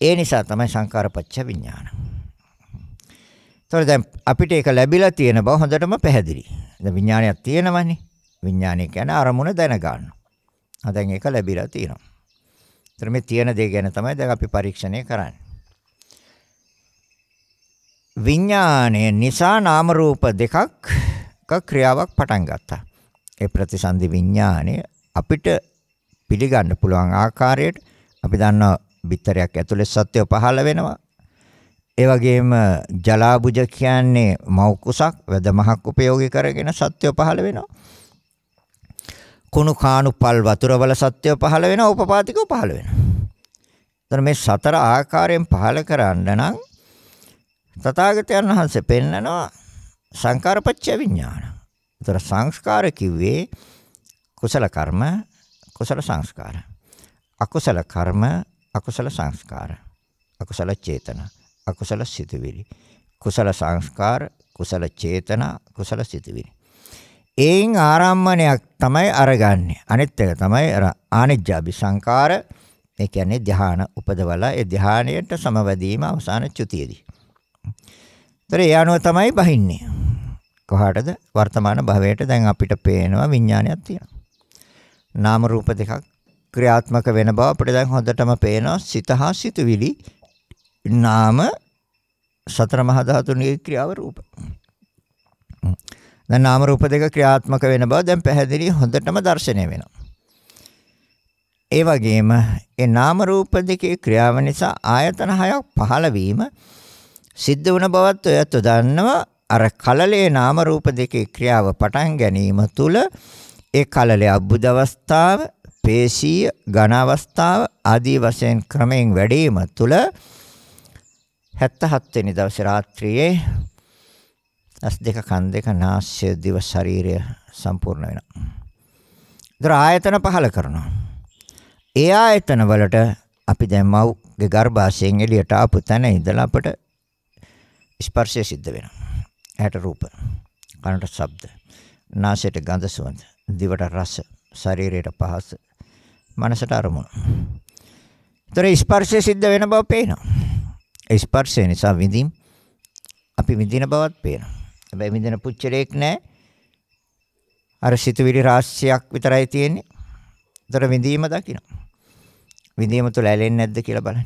ඒ නිසා තමයි සංකාරපච්ච විඥාන. ඒතකොට දැන් අපිට ඒක ලැබිලා තියෙන බව හොඳටම පැහැදිලි. දැන් විඥානයක් තියෙනවනේ. විඥානය කියන්නේ අරමුණ දැන ගන්න. ආ දැන් ඒක ලැබිලා තියෙනවා. ඒතර මේ තියෙන දේ ගැන තමයි දැන් අපි පරීක්ෂණය කරන්නේ. විඥානයේ නිසා නාම රූප දෙකක් ක්‍රියාවක් පටන් ගත්තා. ඒ ප්‍රතිසන්දි විඥානය අපිට පිළිගන්න පුළුවන් ආකාරයට අපි දන්නවා බිත්තරයක් ඇතුලේ සත්‍යය පහළ වෙනවා ඒ වගේම ජලාබුජ කියන්නේ මව් කුසක් වැදමහක් උපයෝගී කරගෙන සත්‍යය පහළ වෙනවා. කුණු කාණු පල් වතුරවල සත්‍යය පහළ වෙනවා උපපාතිකව පහළ වෙනවා. එතන මේ සතර ආකාරයෙන් පහළ කරන්න නම් තථාගතයන් වහන්සේ පෙන්නනවා සංකාරපච්ච විඥාන. ඒතර සංස්කාර කිව්වේ කුසල කර්ම කුසල සංස්කාර. අකුසල කර්ම අකුසල සංස්කාර. අකුසල චේතනා අකුසල සිතුවිලි. කුසල සංස්කාර, කුසල චේතනා, කුසල සිතුවිලි. ඒන් ආරම්මණයක් තමයි අරගන්නේ. අනිත් එක තමයි අර ආනිජ්ජාභි සංකාර. ඒ කියන්නේ ධ්‍යාන උපදවලා ඒ ධ්‍යානයට සමවැදීම අවසාන චුතියදී. ඒතර ඒ අනුව තමයි බහින්නේ. කොහාටද වර්තමාන භවයට දැන් අපිට පේනවා විඥානයක් තියෙනවා. නාම රූප දෙකක් ක්‍රියාත්මක වෙන බව අපිට දැන් හොඳටම පේනවා සිත හා සිතුවිලි නාම සතර මහා ධාතුන්ගේ ක්‍රියාව රූප. දැන් නාම රූප දෙක ක්‍රියාත්මක වෙන බව දැන් පැහැදිලි හොඳටම දැర్శණය වෙනවා. ඒ වගේම ඒ නාම රූප දෙකේ ක්‍රියාව නිසා ආයතන හයක් පහළ වීම සිද්ධ වුණ බවත් ඔයත් දන්නවා. අර කලලේ නාම රූප දෙකේ ක්‍රියාව පටන් ගැනීම තුල ඒ කලලේ අබ්බුද අවස්ථාව, පේශීය, ඝන අවස්ථාව ආදී වශයෙන් ක්‍රමයෙන් වැඩි වීම තුල 77 වෙනි දවසේ රාත්‍රියේ ඇස් දෙක කන් දෙක නාස්‍ය දිව ශරීරය සම්පූර්ණ වෙනවා. ඉතර ආයතන පහල කරනවා. ඒ ආයතන වලට අපි දැන් මව්ගේ ගර්භාෂයෙන් එළියට ආපු තැන ඉඳලා අපට ස්පර්ශය සිද්ධ වෙනවා. ඇහැට රූප, කනට ශබ්ද, නාසයට ගඳ සුවඳ, දිවට රස, ශරීරයට පහස, මනසට අරමුණ. ඒතර ස්පර්ශය සිද්ධ වෙන බව පේනවා. ස්පර්ශය නිසා විඳින් අපි විඳින බවත් පේනවා. හැබැයි විඳින පුච්චලයක් නැහැ. අර සිතුවිලි රාශියක් විතරයි තියෙන්නේ. ඒතර විඳීම දකින්න. විඳීම තුළ ඇලෙන්නේ නැද්ද කියලා බලන්න.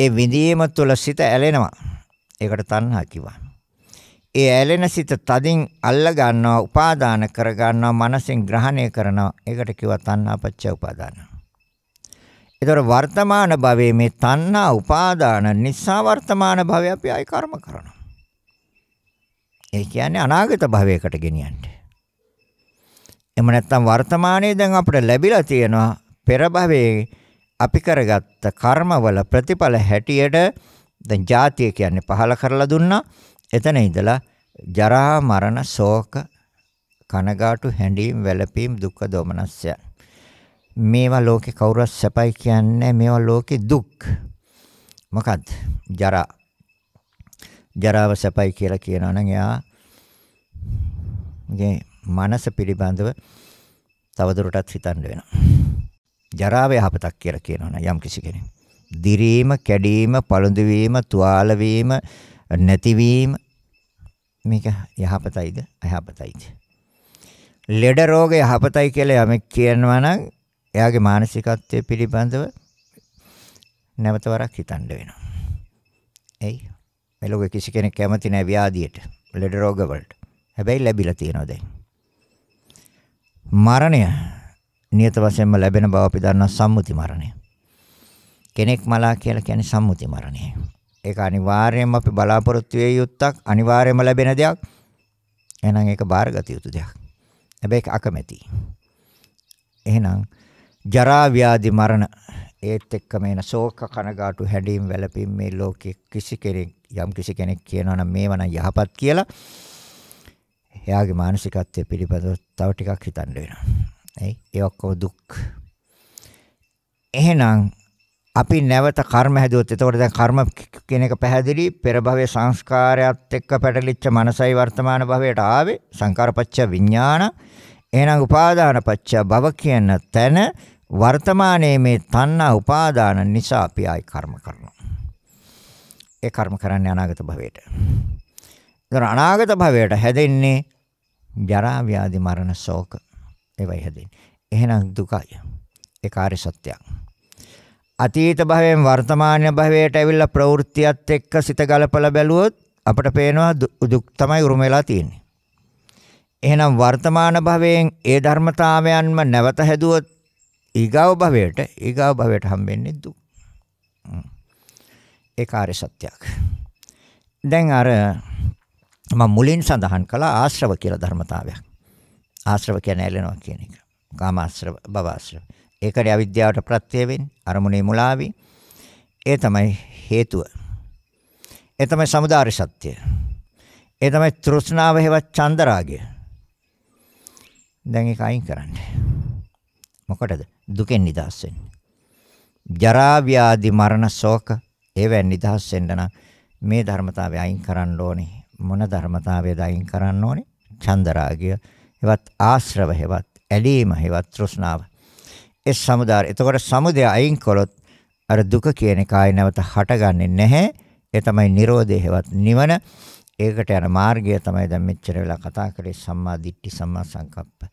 ඒ විඳීම තුළ සිත ඇලෙනවා. ඒකට තණ්හා කිව්වා. ඒ ඇලෙන සිත තදින් අල්ල ගන්නවා, උපාදාන කර ගන්නවා, මනසෙන් ග්‍රහණය කරනවා. ඒකට කිව්වා තණ්හාපච්ච උපාදාන. ඒතර වර්තමාන භවයේ මේ තණ්හා උපාදාන නිසා වර්තමාන භවය අපි ආයි කර්ම කරනවා. ඒ කියන්නේ අනාගත භවයකට ගෙනියන්නේ. එහෙම නැත්නම් වර්තමානයේ දැන් අපිට ලැබිලා තියෙනවා පෙර භවයේ අපි කරගත්ත කර්මවල ප්‍රතිඵල හැටියට දැන් ජාතිය කියන්නේ පහල කරලා දුන්නා. එතන ඉඳලා ජරා මරණ ශෝක කනගාටු හැඬීම් වැළපීම් දුක් දොමනස්යන් මේවා ලෝකේ කවුරුවත් සැපයි කියන්නේ මේවා ලෝකේ දුක්. මොකද්ද? ජරා. ජරාව සැපයි කියලා කියනවා නම් එයා මේ මනස පිළිබඳව තවදුරටත් හිතන්න වෙනවා. ජරාව යහපතක් කියලා කියනවා නම් යම් කිසි කෙනෙක්. දිරීම, කැඩීම, පළඳු වීම, තුවාල වීම, නැතිවීම මේක යහපතයිද අයහපතයිද? ලෙඩ රෝග යහපතයි කියලා යමෙක් කියනවා නම් එයාගේ මානසිකත්වය පිළිබඳව නැවත වරක් හිතන්න වෙනවා. එයි මේ ලෝකෙ කිසි කෙනෙක් කැමති නැහැ ව්‍යාධියට, ලෙඩ රෝග වලට. හැබැයි ලැබිලා තියෙනවා දැන්. මරණය නියත වශයෙන්ම ලැබෙන බව අපි දන්නා සම්මුති මරණය. කෙනෙක් මලා කියලා කියන්නේ සම්මුති මරණය. ඒක අනිවාර්යයෙන්ම අපි බලාපොරොත්තු වෙ යුත්තක් අනිවාර්යයෙන්ම ලැබෙන දෙයක්. එහෙනම් ඒක බාරගත යුතු දෙයක්. හැබැයි ඒක අකමැති. එහෙනම් ජරා ව්‍යාධි මරණ ඒත් එක්ක මේන ශෝක කනගාටු හැඬීම් වැළපීම් මේ ලෝකයේ කිසි කෙනෙක් යම් කිසි කෙනෙක් කියනවා නම් මේව නම් යහපත් කියලා එයාගේ මානසිකත්වය පිළිබඳව තව ටිකක් හිතන්න වෙනවා. එයි ඒ ඔක්කොම දුක්. එහෙනම් අපි නැවත කර්ම හැදුවොත් එතකොට දැන් කර්ම කියන එක පැහැදිලි පෙර භවයේ සංස්කාරයත් එක්ක පැටලිච්ච මනසයි වර්තමාන භවයට ආවේ සංකාරපච්ච විඥාන එහෙනම් උපාදානපච්ච භව කියන තැන වර්තමානයේ මේ තණ්හා උපාදාන නිසා අපි ආයි කර්ම කරනවා. ඒ කර්ම කරන්නේ අනාගත භවයට. ඒතර අනාගත භවයට හැදෙන්නේ ජරා ව්‍යාධි මරණ ශෝක ඒවයි හැදෙන්නේ. එහෙනම් දුකයි. ඒ කාර්ය සත්‍යයක්. අතීත භවයෙන් වර්තමාන භවයට ඇවිල්ලා ප්‍රවෘත්තියත් එක්ක සිත ගලපලා බැලුවොත් අපට පේනවා දුක් තමයි උරුම වෙලා තියෙන්නේ. එහෙනම් වර්තමාන භවයෙන් ඒ ධර්මතාවයන්ම නැවත හැදුවොත් ඊගාව භවයට ඊගාව භවයට හම්බෙන්නේ දුක්. ඒ කාර්ය සත්‍යයක්. දැන් අර මම මුලින් සඳහන් කළා ආශ්‍රව කියලා ධර්මතාවයක්. ආශ්‍රව කියන්නේ ඇලෙනවා කියන එක. කාම ආශ්‍රව, භව ආශ්‍රව. ඒකට අවිද්‍යාවට ප්‍රත්‍ය වෙන්නේ අරමුණේ මුලාවි. ඒ තමයි හේතුව. ඒ තමයි samudāri සත්‍ය. ඒ තමයි තෘෂ්ණාව හේවත් චන්දරාගය. දැන් ඒක අයින් කරන්න. මොකටද? දුකෙන් නිදහස් වෙන්න. ජරා ව්‍යාධි මරණ ශෝක ඒවෙන් නිදහස් වෙන්න නම් මේ ධර්මතාවය අයින් කරන්න ඕනේ. මොන ධර්මතාවයද අයින් කරන්න ඕනේ? චන්දරාගය, හෙවත් ආශ්‍රව, හෙවත් ඇලීම, හෙවත් තෘෂ්ණාව. ඒ සමුදාය. එතකොට සමුදය අයින් කළොත් අර දුක කියන කාය නැවත හටගන්නේ නැහැ. ඒ තමයි Nirodhe හෙවත් නිවන. ඒකට යන මාර්ගය තමයි දැන් මෙච්චර වෙලා කතා කරේ සම්මා දිට්ඨි සම්මා සංකප්ප.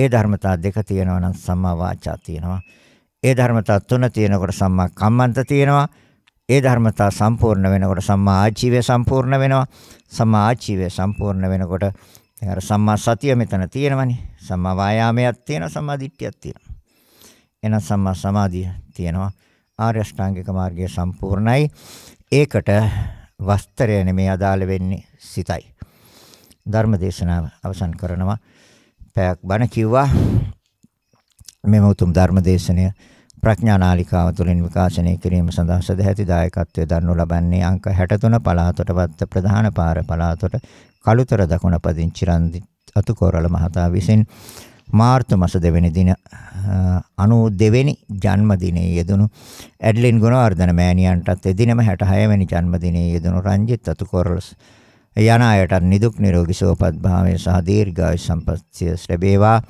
ඒ ධර්මතා දෙක තියෙනවා නම් සම්මා වාචා තියෙනවා. ඒ ධර්මතා තුන තියෙනකොට සම්මා කම්මන්ත තියෙනවා. ඒ ධර්මතා සම්පූර්ණ වෙනකොට සම්මා ආජීවය සම්පූර්ණ වෙනවා. සම්මා ආජීවය සම්පූර්ණ වෙනකොට දැන් අර සම්මා සතිය මෙතන තියෙනවනේ. සම්මා වායාමයක් තියෙනවා, සම්මා දිට්ඨියක් තියෙනවා. එහෙනම් සම්මා සමාධිය තියෙනවා. ආර්ය අෂ්ටාංගික මාර්ගය සම්පූර්ණයි. ඒකට වස්ත්‍රය නෙමෙයි අදාළ වෙන්නේ සිතයි. ධර්ම දේශනාව අවසන් කරනවා. පැයක් බණ කිව්වා. මෙම උතුම් ධර්ම දේශනය ප්‍රඥානාලිකාව තුළින් විකාශනය කිරීම සඳහා සදැහැති දායකත්වය දරනු ලබන්නේ අංක 63 පළාතට වත්ත ප්‍රධාන පාර පළාතට කළුතර දකුණ පදිං චිරන්දි අතුකෝරළ මහතා විසින් මාර්තු මස දෙවැනි දින 92 වෙනි ජන්මදිනයේ යෙදුණු ඇඩ්ලින් ගුණවර්ධන මෑණියන්ටත් එදිනම 66 වෙනි ජන්මදිනයේ යෙදුණු රංජිත් අතුකෝරළ යන අයට නිදුක් නිරෝගී සුවපත් භාවය සහ දීර්ඝායු සම්පන්නිය ලැබේවා.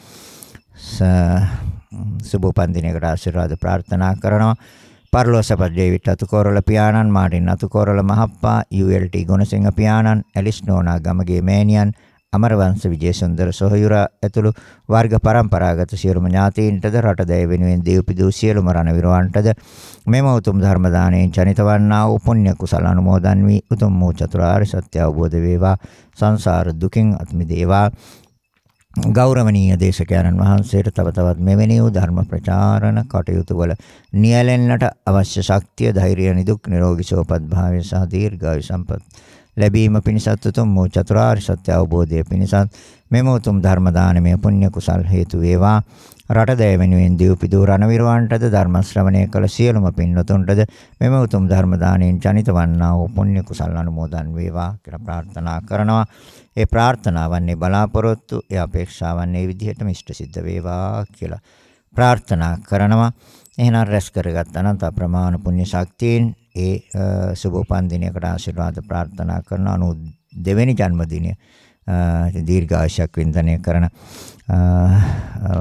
සුබ උපන්දිනයකට ආශිර්වාද ප්‍රාර්ථනා කරනවා. පර්ලෝසපත් ඩේවිඩ් අතුකෝරල පියාණන්, මාටින් අතුකෝරල මහප්පා, ULT ගුණසිංහ පියාණන්, ඇලිස් නෝනා ගමගේ මෑණියන් අමරවංශ විජේසුන්දර සොහයුරා ඇතුළු වර්ග પરම්පරාගත සියලුම ඥාතීන්ටද රට දය වෙනුවෙන් දීපිදූ සියලුම රණවිරවන්ටද මෙම උතුම් ධර්ම දාණයෙන් ජනිත වන්නා වූ පුණ්‍ය කුසල අනුමෝදන් වී උතුම් වූ චතුරාර්ය සත්‍ය අවබෝධ වේවා සංසාර දුකින් අත් මිදේවා ගෞරවනීය දේශකයන්න් වහන්සේට තව තවත් මෙවැනි වූ ධර්ම ප්‍රචාරණ කටයුතු වල නියැලෙන්නට අවශ්‍ය ශක්තිය ධෛර්යය නිදුක් නිරෝගී සුවපත් භාවය සහ දීර්ඝායු සම්පත් ලැබීම පිණිසත් උතුම් වූ චතුරාර්ය සත්‍ය අවබෝධය පිණිසත් මෙම උතුම් ධර්ම දානමය පුණ්‍ය කුසල් හේතු වේවා රට දය වෙනුවෙන් දීපිදු රණවිරවන්ටද ධර්ම ශ්‍රවණය කළ සියලුම පින්වතුන්ටද මෙම උතුම් ධර්ම දාණයෙන් ජනිත වන්නා වූ පුණ්‍ය කුසල් අනුමෝදන් වේවා කියලා ප්‍රාර්ථනා කරනවා. ඒ ප්‍රාර්ථනාවන්නේ බලාපොරොත්තු ඒ අපේක්ෂාවන්නේ විදිහටම ඉෂ්ට සිද්ධ වේවා කියලා ප්‍රාර්ථනා කරනවා. එහෙනම් රැස් කරගත් අනන්ත අප්‍රමාණ පුණ්‍ය ශක්තියින් ඒ සුබ උපන්දිනයකට ආශිර්වාද ප්‍රාර්ථනා කරන 92 වෙනි ජන්මදිනය දීර්ඝායසක් වින්දනය කරන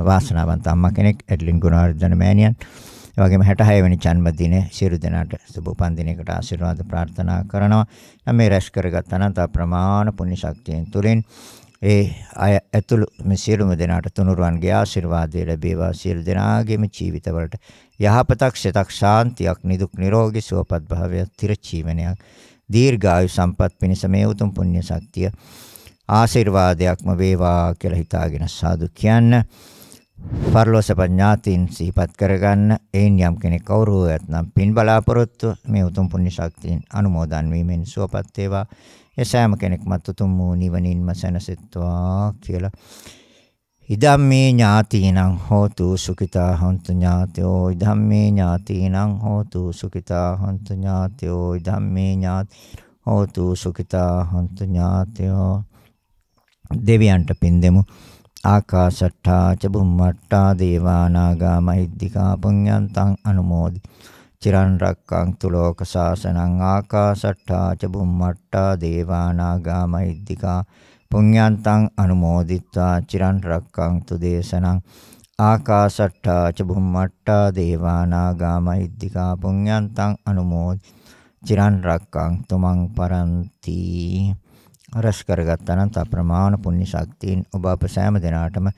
වාසනාවන්ත අම්මා කෙනෙක් එඩ්ලින් ගුණවර්ධන මෑණියන් ඒ වගේම 66 වෙනි ජන්මදිනයේ සියලු දෙනාට සුබ උපන්දිනයකට ආශිර්වාද ප්‍රාර්ථනා කරනවා. නම් මේ රැස් කරගත් අනන්ත අප්‍රමාණ පුණ්‍ය ශක්තියෙන් තුලින් ඒ අය ඇතුළු මේ සියලුම දෙනාට තුනුරුවන්ගේ ආශිර්වාදය ලැබේවා සියලු දෙනාගේම ජීවිතවලට යහපතක් සිතක් ශාන්තියක් නිදුක් නිරෝගී සුවපත් භාවයක් තිරචීවනයක් දීර්ඝායු සම්පත් පිණිස මේ උතුම් පුණ්‍ය ශක්තිය ආශිර්වාදයක්ම වේවා කියලා හිතාගෙන සාදු කියන්න පරලෝසපඥාතින් සිහිපත් කරගන්න එයින් යම් කෙනෙක් කවුරු වෙත්නම් පින් බලාපොරොත්තු මේ උතුම් පුණ්‍ය ශක්තියෙන් අනුමෝදන් වීමෙන් සුවපත් වේවා ඒ සෑම කෙනෙක්මත් උතුම් වූ නිවනින්ම සැනසෙත්වා කියලා. ඉදම්මේ ඥාතිනං හෝතු සුඛිතා හොන්තු ඥාතයෝ ඉදම්මේ ඥාතිනං හෝතු සුඛිතා හොන්තු ඥාතයෝ ඉදම්මේ ඥාති හෝතු සුඛිතා හොන්තු ඥාතයෝ දෙවියන්ට පින් දෙමු ආකාශට්ටා ච බුම්මට්ටා දේවානාගා මහිද්దికා පුඤ්ඤන්තං අනුමෝදි චිරන් රක්කන්තු ලෝක සාසනං ආකාශට්ටා ච බුම්මට්ටා දේවානාගා මහිද්దికා පුඤ්ඤන්තං අනුමෝදිත්වා චිරන් රක්කන්තු දේශනං ආකාශට්ටා ච බුම්මට්ටා දේවානාගා මහිද්దికා පුඤ්ඤන්තං අනුමෝදි චිරන් රක්කන්තු මං පරන්ති රස කරගත්තා නම් අප්‍රමාණ පුණ්‍ය ශක්තියින් ඔබ අප සෑම දිනාටම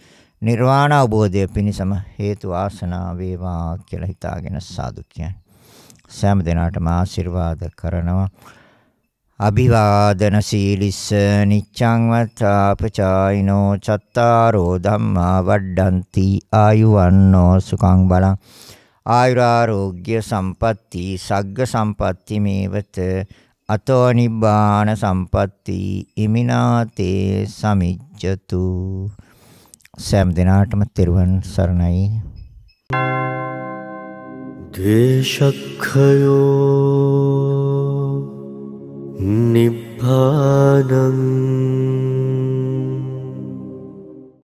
නිර්වාණ අවබෝධය පිණිසම හේතු ආසනාව වේවා කියලා හිතාගෙන සාදු කියන්නේ සෑම දිනාටම ආශිර්වාද කරනවා. අභිවාදන සීලිස්ස නිච්ඡං වත්තාපචායිනෝ චත්තාරෝ ධම්මා වඩ්ඩಂತಿ ආයුවන්නෝ සුඛං බලං ආයුරාෝග්‍ය සම්පatti සග්ග සම්පatti මේවත අතෝ නිබ්බාන සම්පatti ඉමිනාතේ සමිජ්ජතු සෑම දිනාටම තෙරුවන් සරණයි Thank you. ये शक्खयो